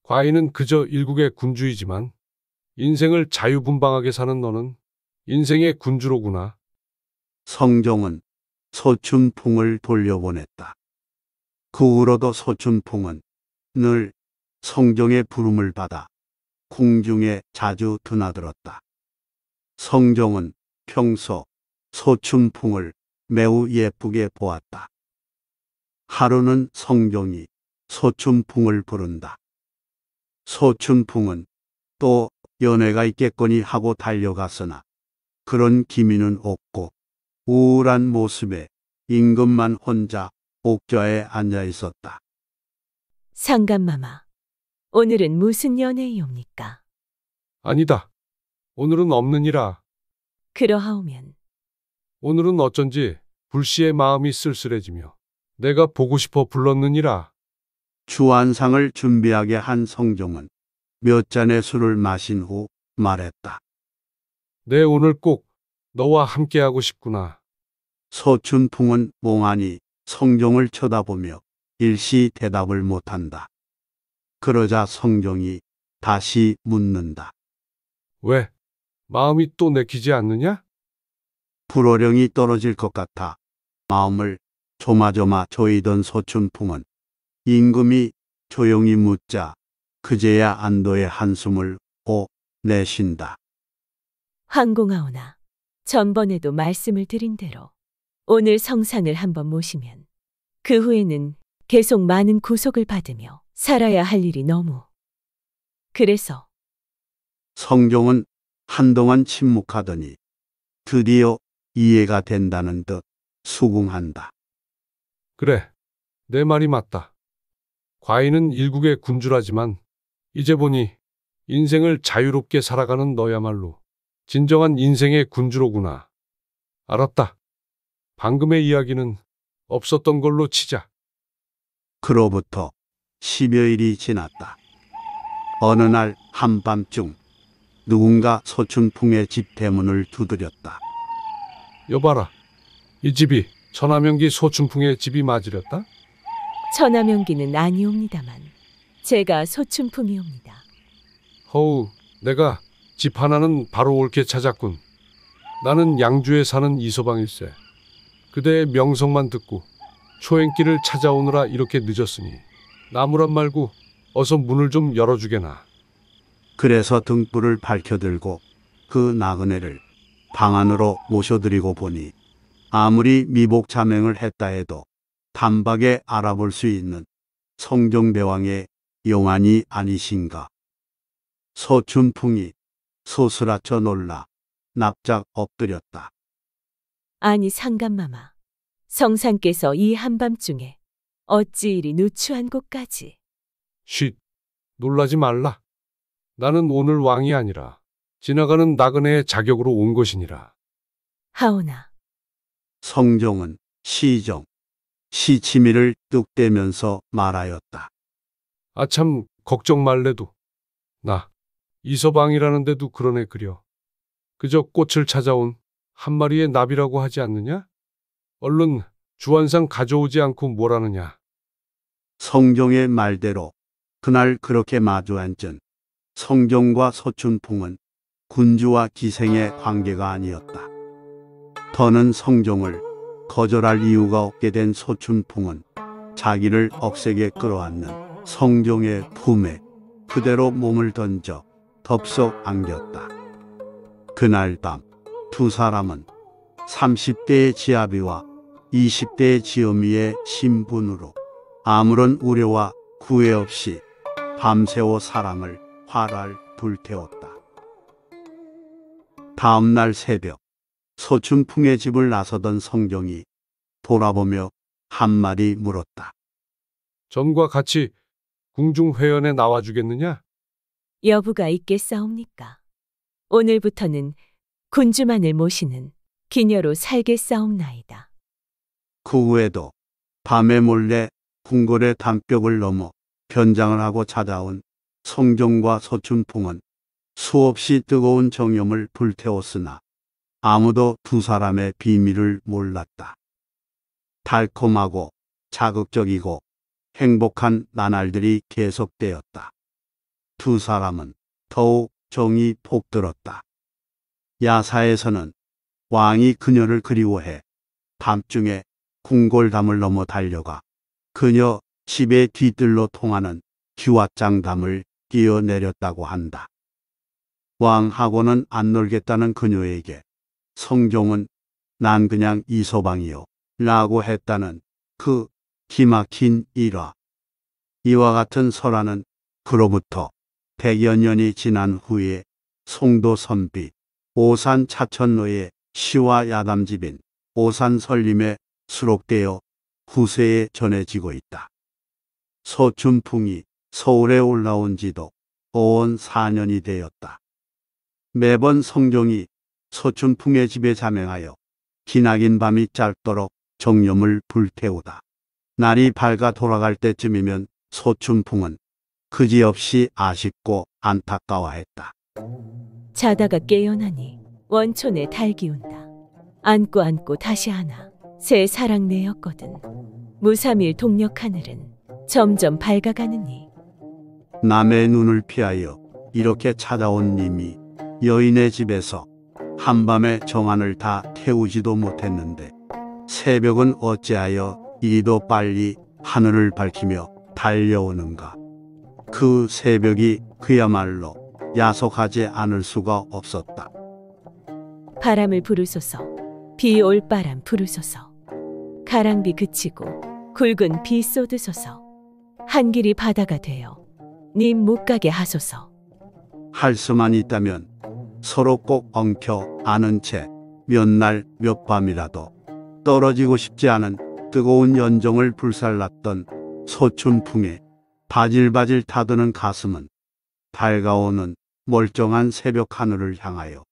과인은 그저 일국의 군주이지만 인생을 자유분방하게 사는 너는 인생의 군주로구나. 성종은 소춘풍을 돌려보냈다. 그 후로도 소춘풍은 늘 성종의 부름을 받아 궁중에 자주 드나들었다. 성종은 평소 소춘풍을 매우 예쁘게 보았다. 하루는 성종이 소춘풍을 부른다. 소춘풍은 또 연애가 있겠거니 하고 달려갔으나 그런 기미는 없고 우울한 모습에 임금만 혼자 옥좌에 앉아 있었다. 상감마마, 오늘은 무슨 연애이옵니까 아니다. 오늘은 없느니라. 그러하오면 오늘은 어쩐지 불씨의 마음이 쓸쓸해지며 내가 보고 싶어 불렀느니라. 주안상을 준비하게 한 성종은 몇 잔의 술을 마신 후 말했다. 내 오늘 꼭 너와 함께하고 싶구나. 서춘풍은 몽하니 성종을 쳐다보며 일시 대답을 못한다. 그러자 성종이 다시 묻는다. 왜? 마음이 또 내키지 않느냐? 불호령이 떨어질 것 같아 마음을 조마조마 조이던 소춘풍은 임금이 조용히 묻자 그제야 안도의 한숨을 오 내쉰다. 황공하오나 전번에도 말씀을 드린 대로 오늘 성상을 한번 모시면 그 후에는 계속 많은 구속을 받으며 살아야 할 일이 너무. 그래서 성경은 한동안 침묵하더니 드디어 이해가 된다는 듯 수긍한다. 그래, 내 말이 맞다. 과인은 일국의 군주라지만 이제 보니 인생을 자유롭게 살아가는 너야말로 진정한 인생의 군주로구나. 알았다. 방금의 이야기는 없었던 걸로 치자. 그로부터 십여일이 지났다. 어느 날 한밤중 누군가 소춘풍의집 대문을 두드렸다. 여봐라. 이 집이 천하명기 소춘풍의 집이 맞으렸다? 천하명기는 아니옵니다만 제가 소춘풍이옵니다. 허우, 내가 집 하나는 바로 올게 찾았군. 나는 양주에 사는 이소방일세. 그대의 명성만 듣고 초행길을 찾아오느라 이렇게 늦었으니 나무란 말고 어서 문을 좀 열어주게나. 그래서 등불을 밝혀들고 그 나그네를 방 안으로 모셔드리고 보니 아무리 미복 자맹을 했다 해도 단박에 알아볼 수 있는 성종대왕의 용안이 아니신가. 소춘풍이 소스라쳐 놀라 납작 엎드렸다. 아니 상감마마. 성상께서 이 한밤중에 어찌 이리 누추한 곳까지. 쉿. 놀라지 말라. 나는 오늘 왕이 아니라 지나가는 나그네의 자격으로 온 것이니라. 하오나 성종은 시정, 시치미를 뚝떼면서 말하였다. 아참 걱정 말래도 나 이서방이라는데도 그러네 그려. 그저 꽃을 찾아온 한 마리의 나비라고 하지 않느냐? 얼른 주안상 가져오지 않고 뭐라느냐? 성종의 말대로 그날 그렇게 마주앉은 성종과 서춘풍은 군주와 기생의 관계가 아니었다. 더는 성종을 거절할 이유가 없게 된 서춘풍은 자기를 억세게 끌어안는 성종의 품에 그대로 몸을 던져 덥석 안겼다. 그날 밤두 사람은 30대의 지아비와 20대의 지음이의 신분으로 아무런 우려와 구애 없이 밤새워 사랑을 활활 불태웠다. 다음 날 새벽 소춘풍의 집을 나서던 성경이 돌아보며 한 마리 물었다. 전과 같이 궁중회연에 나와주겠느냐? 여부가 있겠사옵니까? 오늘부터는 군주만을 모시는 기녀로 살게 싸움나이다. 그 후에도 밤에 몰래 궁궐의 담벽을 넘어 변장을 하고 찾아온 성종과 서춘풍은 수없이 뜨거운 정염을 불태웠으나 아무도 두 사람의 비밀을 몰랐다. 달콤하고 자극적이고 행복한 나날들이 계속되었다. 두 사람은 더욱 정이 폭들었다. 야사에서는 왕이 그녀를 그리워해 밤중에 궁골담을 넘어 달려가 그녀 집의 뒤뜰로 통하는 기왓장담을 뛰어내렸다고 한다. 왕하고는 안 놀겠다는 그녀에게 성종은 난 그냥 이소방이요 라고 했다는 그 기막힌 일화. 이와 같은 설화는 그로부터 백여 년이 지난 후에 송도 선비 오산 차천로의 시와 야담집인 오산설림에 수록되어 후세에 전해지고 있다. 소춘풍이 서울에 올라온 지도 어원 4년이 되었다. 매번 성종이 소춘풍의 집에 자명하여 기나긴 밤이 짧도록 정념을 불태우다. 날이 밝아 돌아갈 때쯤이면 소춘풍은 그지없이 아쉽고 안타까워했다. 자다가 깨어나니 원촌에 달기운다. 안고 안고 다시 하나. 새사랑내었거든 무삼일 동력 하늘은 점점 밝아가느니 남의 눈을 피하여 이렇게 찾아온 님이 여인의 집에서 한밤에 정안을 다 태우지도 못했는데 새벽은 어찌하여 이도 빨리 하늘을 밝히며 달려오는가. 그 새벽이 그야말로 야속하지 않을 수가 없었다. 바람을 부르소서, 비 올바람 부르소서, 가랑비 그치고 굵은 비 쏟으소서, 한 길이 바다가 되어 님 못 가게 하소서. 할 수만 있다면 서로 꼭 엉켜 안은 채 몇 날 몇 밤이라도 떨어지고 싶지 않은 뜨거운 연정을 불살랐던 소춘풍에 바질바질 타드는 가슴은 밝아오는 멀쩡한 새벽 하늘을 향하여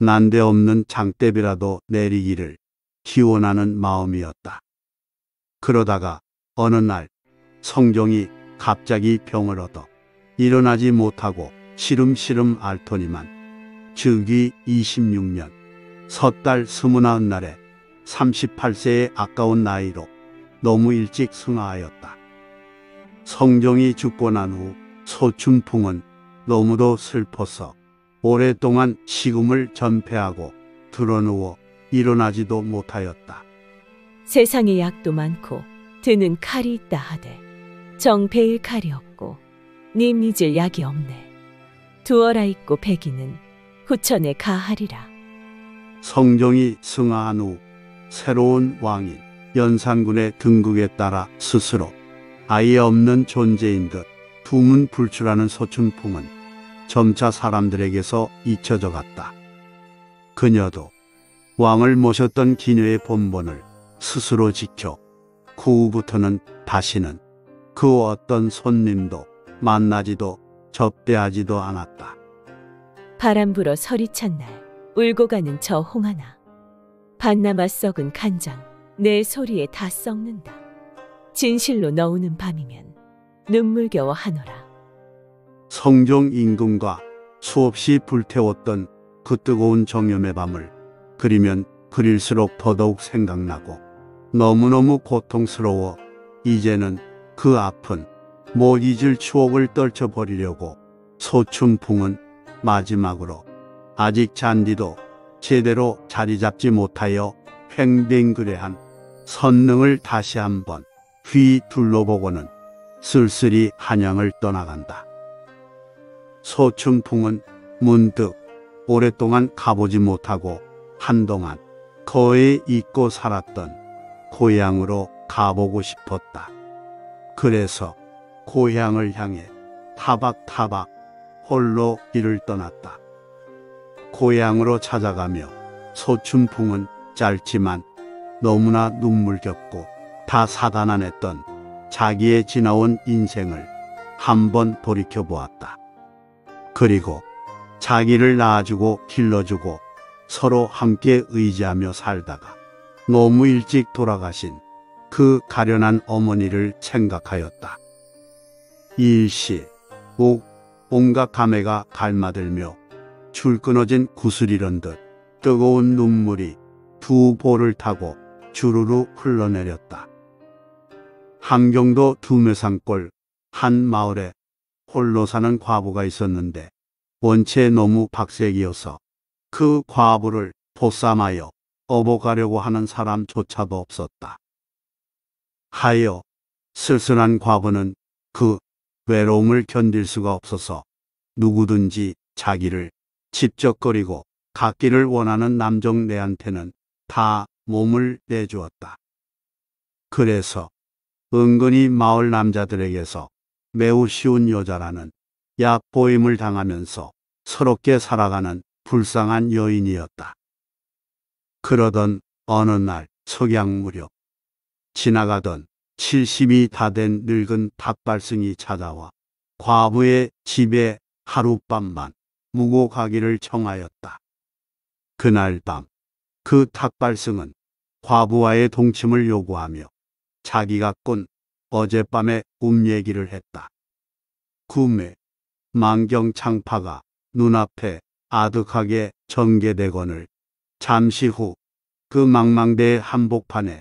난데없는 장대비라도 내리기를 기원하는 마음이었다. 그러다가 어느 날 성경이 갑자기 병을 얻어 일어나지 못하고 시름시름 앓더니만 즉위 26년 섣달 스물아홉 날에 38세의 아까운 나이로 너무 일찍 승하하였다. 성종이 죽고 난 후 소춘풍은 너무도 슬퍼서 오랫동안 식음을 전폐하고 드러누워 일어나지도 못하였다. 세상에 약도 많고 드는 칼이 있다 하되 정배일 칼이 없고 네 믿을 약이 없네. 두어라 있고 백이는 후천에 가하리라. 성종이 승하한 후 새로운 왕인 연산군의 등극에 따라 스스로 아예 없는 존재인 듯 풍은 불출하는 서춘풍은 점차 사람들에게서 잊혀져 갔다. 그녀도 왕을 모셨던 기녀의 본본을 스스로 지켜 그 후부터는 다시는 그 어떤 손님도 만나지도 접대하지도 않았다. 바람 불어 서리 찬날 울고 가는 저 홍하나 반나마 썩은 간장 내 소리에 다 썩는다. 진실로 너우는 밤이면 눈물겨워하노라. 성종 임금과 수없이 불태웠던 그 뜨거운 정념의 밤을 그리면 그릴수록 더더욱 생각나고 너무너무 고통스러워 이제는 그 아픈 못 잊을 추억을 떨쳐버리려고 소춘풍은 마지막으로 아직 잔디도 제대로 자리 잡지 못하여 횡뱅그레한 선능을 다시 한번 휘 둘러보고는 쓸쓸히 한양을 떠나간다. 소청풍은 문득 오랫동안 가보지 못하고 한동안 거에 잊고 살았던 고향으로 가보고 싶었다. 그래서 고향을 향해 타박타박 홀로 길을 떠났다. 고향으로 찾아가며 소춘풍은 짧지만 너무나 눈물겹고 다 사단안했던 자기의 지나온 인생을 한 번 돌이켜 보았다. 그리고 자기를 낳아주고 길러주고 서로 함께 의지하며 살다가 너무 일찍 돌아가신 그 가련한 어머니를 생각하였다. 일시, 옥, 온갖 감회가 갈마들며 줄 끊어진 구슬이런 듯 뜨거운 눈물이 두 볼을 타고 주르르 흘러내렸다. 함경도 두묘산골 한 마을에 홀로 사는 과부가 있었는데 원체 너무 박색이어서 그 과부를 보쌈하여 업어가려고 하는 사람조차도 없었다. 하여 쓸쓸한 과부는 그 외로움을 견딜 수가 없어서 누구든지 자기를 집적거리고 갖기를 원하는 남정네한테는 다 몸을 내주었다. 그래서 은근히 마을 남자들에게서 매우 쉬운 여자라는 약보임을 당하면서 서럽게 살아가는 불쌍한 여인이었다. 그러던 어느 날 석양 무렵 지나가던 70이 다 된 늙은 닭발승이 찾아와 과부의 집에 하룻밤만 무고가기를 청하였다. 그날 밤 그닭발승은 과부와의 동침을 요구하며 자기가 꾼 어젯밤의 꿈 얘기를 했다. 구매, 만경창파가 눈앞에 아득하게 전개되거늘 잠시 후 그 망망대의 한복판에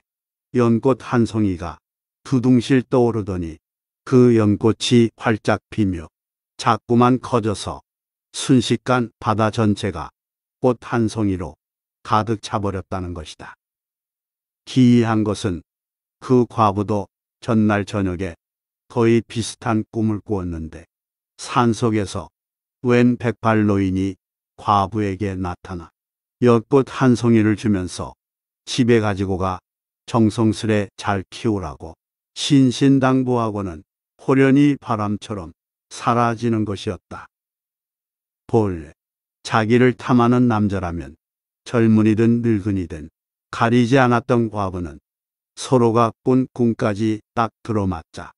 연꽃 한 송이가 두둥실 떠오르더니 그 연꽃이 활짝 피며 자꾸만 커져서 순식간 바다 전체가 꽃 한 송이로 가득 차버렸다는 것이다. 기이한 것은 그 과부도 전날 저녁에 거의 비슷한 꿈을 꾸었는데 산속에서 웬 백발 노인이 과부에게 나타나 엿꽃 한 송이를 주면서 집에 가지고 가 정성스레 잘 키우라고 신신당부하고는 호련히 바람처럼 사라지는 것이었다. 볼, 자기를 탐하는 남자라면 젊은이든 늙은이든 가리지 않았던 과부는 서로가 꾼꿈까지딱 들어맞자.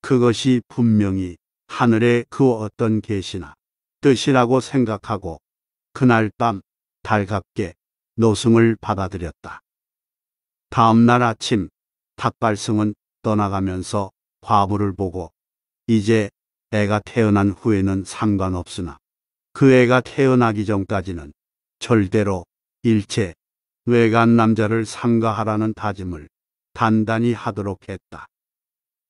그것이 분명히 하늘의 그 어떤 계시나 뜻이라고 생각하고 그날 밤 달갑게 노승을 받아들였다. 다음 날 아침 닭발승은 떠나가면서 과부를 보고 이제 애가 태어난 후에는 상관없으나 그 애가 태어나기 전까지는 절대로 일체 외간 남자를 상가하라는 다짐을 단단히 하도록 했다.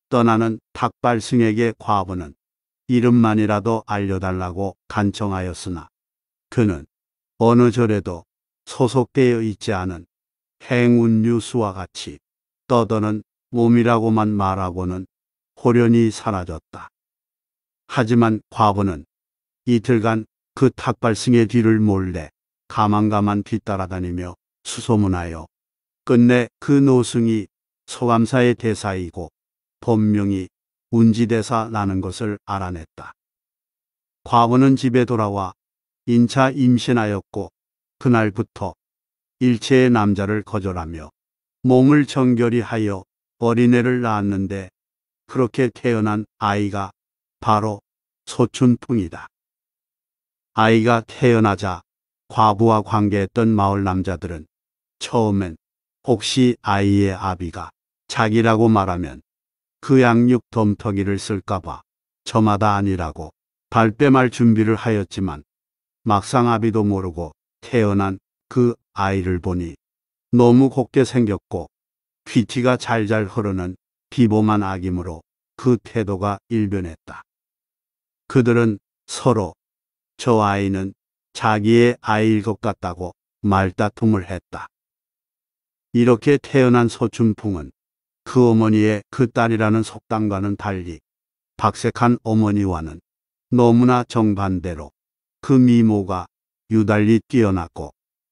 떠나는 탁발승에게 과부는 이름만이라도 알려달라고 간청하였으나 그는 어느 절에도 소속되어 있지 않은 행운 뉴스와 같이 떠도는 몸이라고만 말하고는 호련히 사라졌다. 하지만 과부는 이틀간 그 탁발승의 뒤를 몰래 가만가만 뒤따라다니며 수소문하여 끝내 그 노승이 서감사의 대사이고 본명이 운지대사라는 것을 알아냈다. 과거는 집에 돌아와 인차 임신하였고 그날부터 일체의 남자를 거절하며 몸을 정결히 하여 어린애를 낳았는데 그렇게 태어난 아이가 바로 소춘풍이다. 아이가 태어나자 과부와 관계했던 마을 남자들은 처음엔 혹시 아이의 아비가 자기라고 말하면 그 양육 덤터기를 쓸까봐 저마다 아니라고 발뺌할 준비를 하였지만 막상 아비도 모르고 태어난 그 아이를 보니 너무 곱게 생겼고 귀티가 잘잘 흐르는 비범한 악이므로 그 태도가 일변했다. 그들은 서로 저 아이는 자기의 아이일 것 같다고 말다툼을 했다. 이렇게 태어난 소춘풍은 그 어머니의 그 딸이라는 속담과는 달리 박색한 어머니와는 너무나 정반대로 그 미모가 유달리 뛰어났고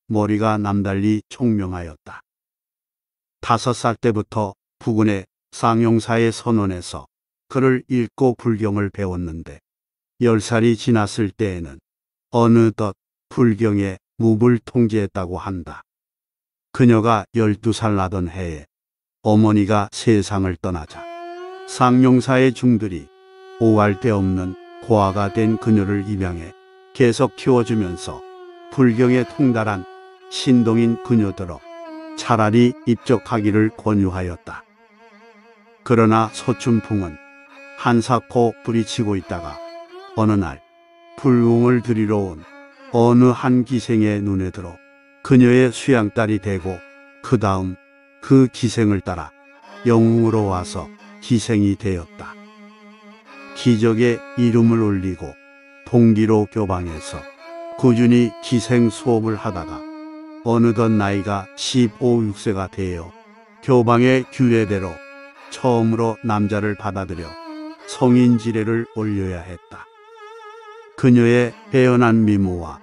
머리가 남달리 총명하였다. 다섯 살 때부터 부근의 쌍용사의 선원에서 그를 읽고 불경을 배웠는데 열 살이 지났을 때에는 어느덧 불경에 무불 통제했다고 한다. 그녀가 열두 살 나던 해에 어머니가 세상을 떠나자 상용사의 중들이 오할 데 없는 고아가 된 그녀를 입양해 계속 키워주면서 불경에 통달한 신동인 그녀들어 차라리 입적하기를 권유하였다. 그러나 소춘풍은 한사코 부리치고 있다가 어느 날 불웅을 들이러 온 어느 한 기생의 눈에 들어 그녀의 수양딸이 되고 그 다음 그 기생을 따라 영웅으로 와서 기생이 되었다. 기적의 이름을 올리고 동기로 교방해서 꾸준히 기생 수업을 하다가 어느덧 나이가 15, 6세가 되어 교방의 규례대로 처음으로 남자를 받아들여 성인 지례를 올려야 했다. 그녀의 빼어난 미모와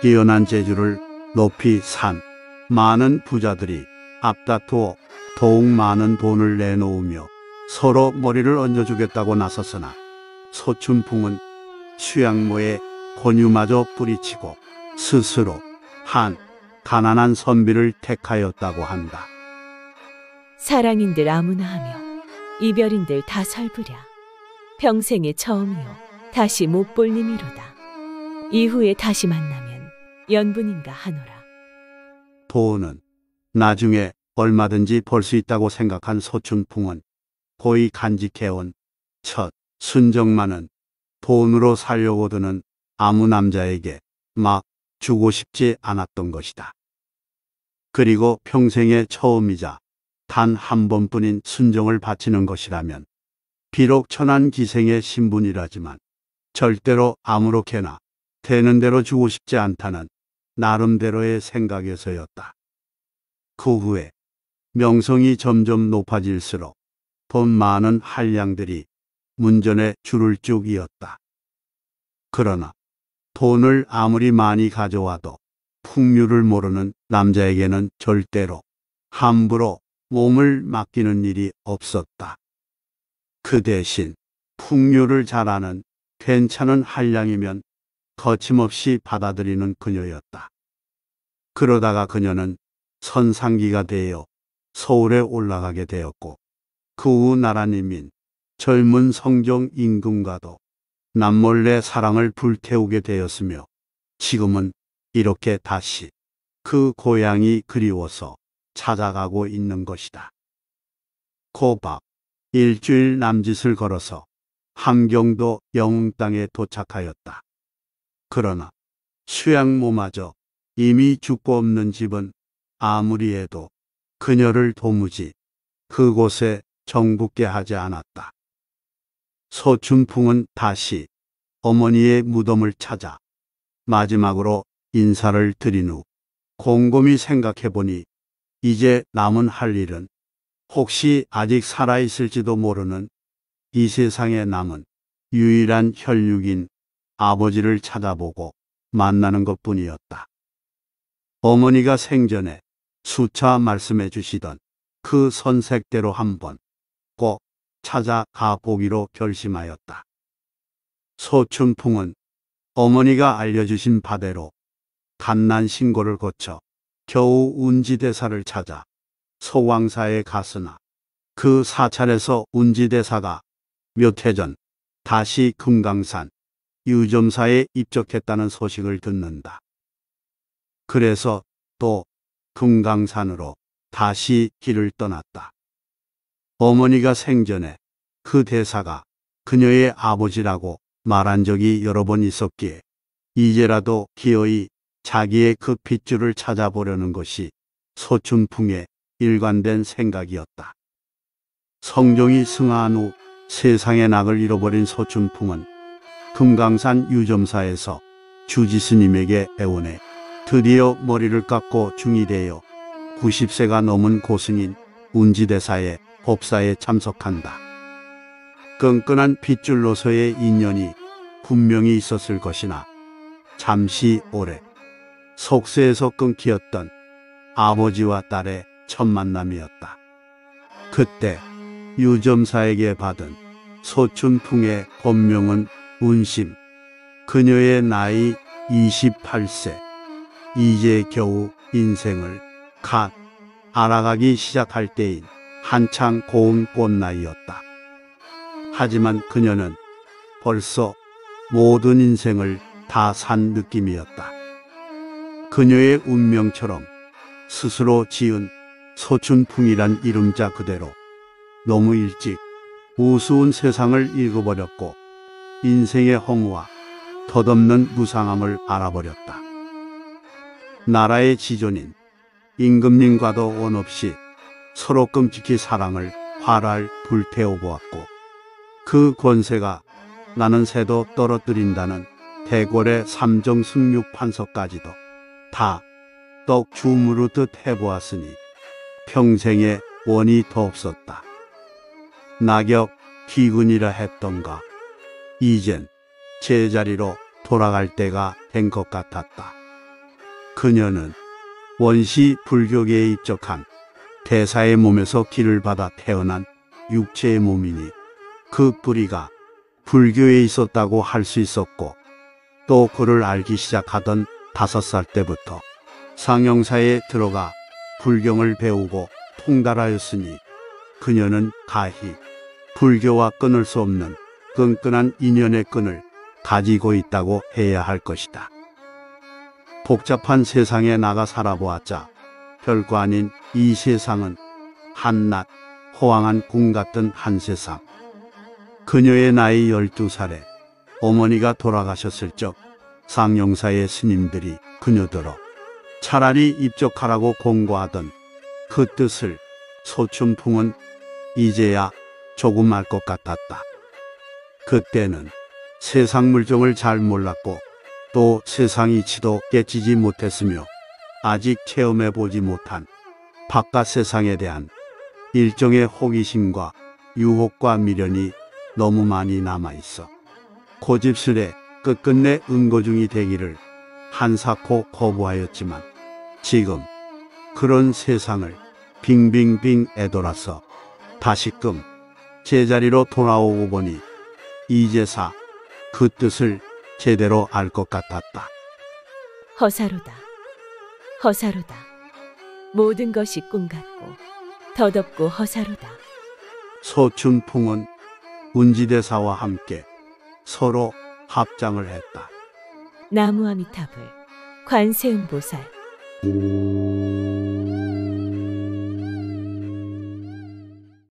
뛰어난 재주를 높이 산 많은 부자들이 앞다투어 더욱 많은 돈을 내놓으며 서로 머리를 얹어주겠다고 나섰으나 소춘풍은 수양모의 권유마저 뿌리치고 스스로 한 가난한 선비를 택하였다고 한다. 사랑인들 아무나 하며 이별인들 다 설부랴. 평생의 처음이요 다시 못 볼 님이로다. 이후에 다시 만나면 연분인가 하노라. 도우 나중에 얼마든지 볼 수 있다고 생각한 소춘풍은 고이 간직해온 첫 순정만은 돈으로 살려고 드는 아무 남자에게 막 주고 싶지 않았던 것이다. 그리고 평생의 처음이자 단 한 번뿐인 순정을 바치는 것이라면 비록 천한 기생의 신분이라지만 절대로 아무렇게나 되는 대로 주고 싶지 않다는 나름대로의 생각에서였다. 그 후에 명성이 점점 높아질수록 돈 많은 한량들이 문전에 줄을 쭉 이었다. 그러나 돈을 아무리 많이 가져와도 풍류를 모르는 남자에게는 절대로 함부로 몸을 맡기는 일이 없었다. 그 대신 풍류를 잘하는 괜찮은 한량이면 거침없이 받아들이는 그녀였다. 그러다가 그녀는 선상기가 되어 서울에 올라가게 되었고 그 후 나라님인 젊은 성종 임금과도 남몰래 사랑을 불태우게 되었으며 지금은 이렇게 다시 그 고향이 그리워서 찾아가고 있는 것이다. 고밥 일주일 남짓을 걸어서 함경도 영웅 땅에 도착하였다. 그러나 수양모마저 이미 죽고 없는 집은 아무리 해도 그녀를 도무지 그곳에 정붙게 하지 않았다. 소춘풍은 다시 어머니의 무덤을 찾아 마지막으로 인사를 드린 후 곰곰이 생각해 보니 이제 남은 할 일은 혹시 아직 살아있을지도 모르는 이 세상에 남은 유일한 혈육인 아버지를 찾아보고 만나는 것 뿐이었다. 어머니가 생전에 수차 말씀해 주시던 그 선색대로 한 번 꼭 찾아가 보기로 결심하였다. 소춘풍은 어머니가 알려주신 바대로 갓난 신고를 거쳐 겨우 운지대사를 찾아 소왕사에 갔으나 그 사찰에서 운지대사가 몇 해 전 다시 금강산 유점사에 입적했다는 소식을 듣는다. 그래서 또 금강산으로 다시 길을 떠났다. 어머니가 생전에 그 대사가 그녀의 아버지라고 말한 적이 여러 번 있었기에 이제라도 기어이 자기의 그 핏줄을 찾아보려는 것이 서춘풍의 일관된 생각이었다. 성종이 승하한 후 세상의 낙을 잃어버린 서춘풍은 금강산 유점사에서 주지스님에게 애원해 드디어 머리를 깎고 중이되어 90세가 넘은 고승인 운지대사의 법사에 참석한다. 끈끈한 핏줄로서의 인연이 분명히 있었을 것이나 잠시 오래 속세에서 끊기었던 아버지와 딸의 첫 만남이었다. 그때 유점사에게 받은 소춘풍의 법명은 운심. 그녀의 나이 28세. 이제 겨우 인생을 갓 알아가기 시작할 때인 한창 고운 꽃나이였다. 하지만 그녀는 벌써 모든 인생을 다 산 느낌이었다. 그녀의 운명처럼 스스로 지은 소춘풍이란 이름자 그대로 너무 일찍 우스운 세상을 읽어버렸고 인생의 허무와 덧없는 무상함을 알아버렸다. 나라의 지존인 임금님과도 원 없이 서로 끔찍히 사랑을 활활 불태워 보았고 그 권세가 나는 새도 떨어뜨린다는 대궐의 삼정 승육 판서까지도 다 떡 주무르듯 해보았으니 평생에 원이 더 없었다. 낙엽 기근이라 했던가 이젠 제자리로 돌아갈 때가 된 것 같았다. 그녀는 원시 불교계에 입적한 대사의 몸에서 길을 받아 태어난 육체의 몸이니 그 뿌리가 불교에 있었다고 할 수 있었고 또 그를 알기 시작하던 다섯 살 때부터 상영사에 들어가 불경을 배우고 통달하였으니 그녀는 가히 불교와 끊을 수 없는 끈끈한 인연의 끈을 가지고 있다고 해야 할 것이다. 복잡한 세상에 나가 살아보았자 별거 아닌 이 세상은 한낱 허황한 꿈 같은 한 세상. 그녀의 나이 12살에 어머니가 돌아가셨을 적 상용사의 스님들이 그녀더러 차라리 입적하라고 공고하던 그 뜻을 소춘풍은 이제야 조금 알 것 같았다. 그때는 세상 물정을 잘 몰랐고 또 세상 이치도 깨치지 못했으며 아직 체험해보지 못한 바깥 세상에 대한 일종의 호기심과 유혹과 미련이 너무 많이 남아있어 고집스레 끝끝내 은거중이 되기를 한사코 거부하였지만 지금 그런 세상을 빙빙빙 애돌아서 다시금 제자리로 돌아오고 보니 이제사 그 뜻을 제대로 알 것 같았다. 허사로다. 허사로다. 모든 것이 꿈 같고 덧없고 허사로다. 서춘풍은 운지대사와 함께 서로 합장을 했다. 나무아미타불, 관세음보살.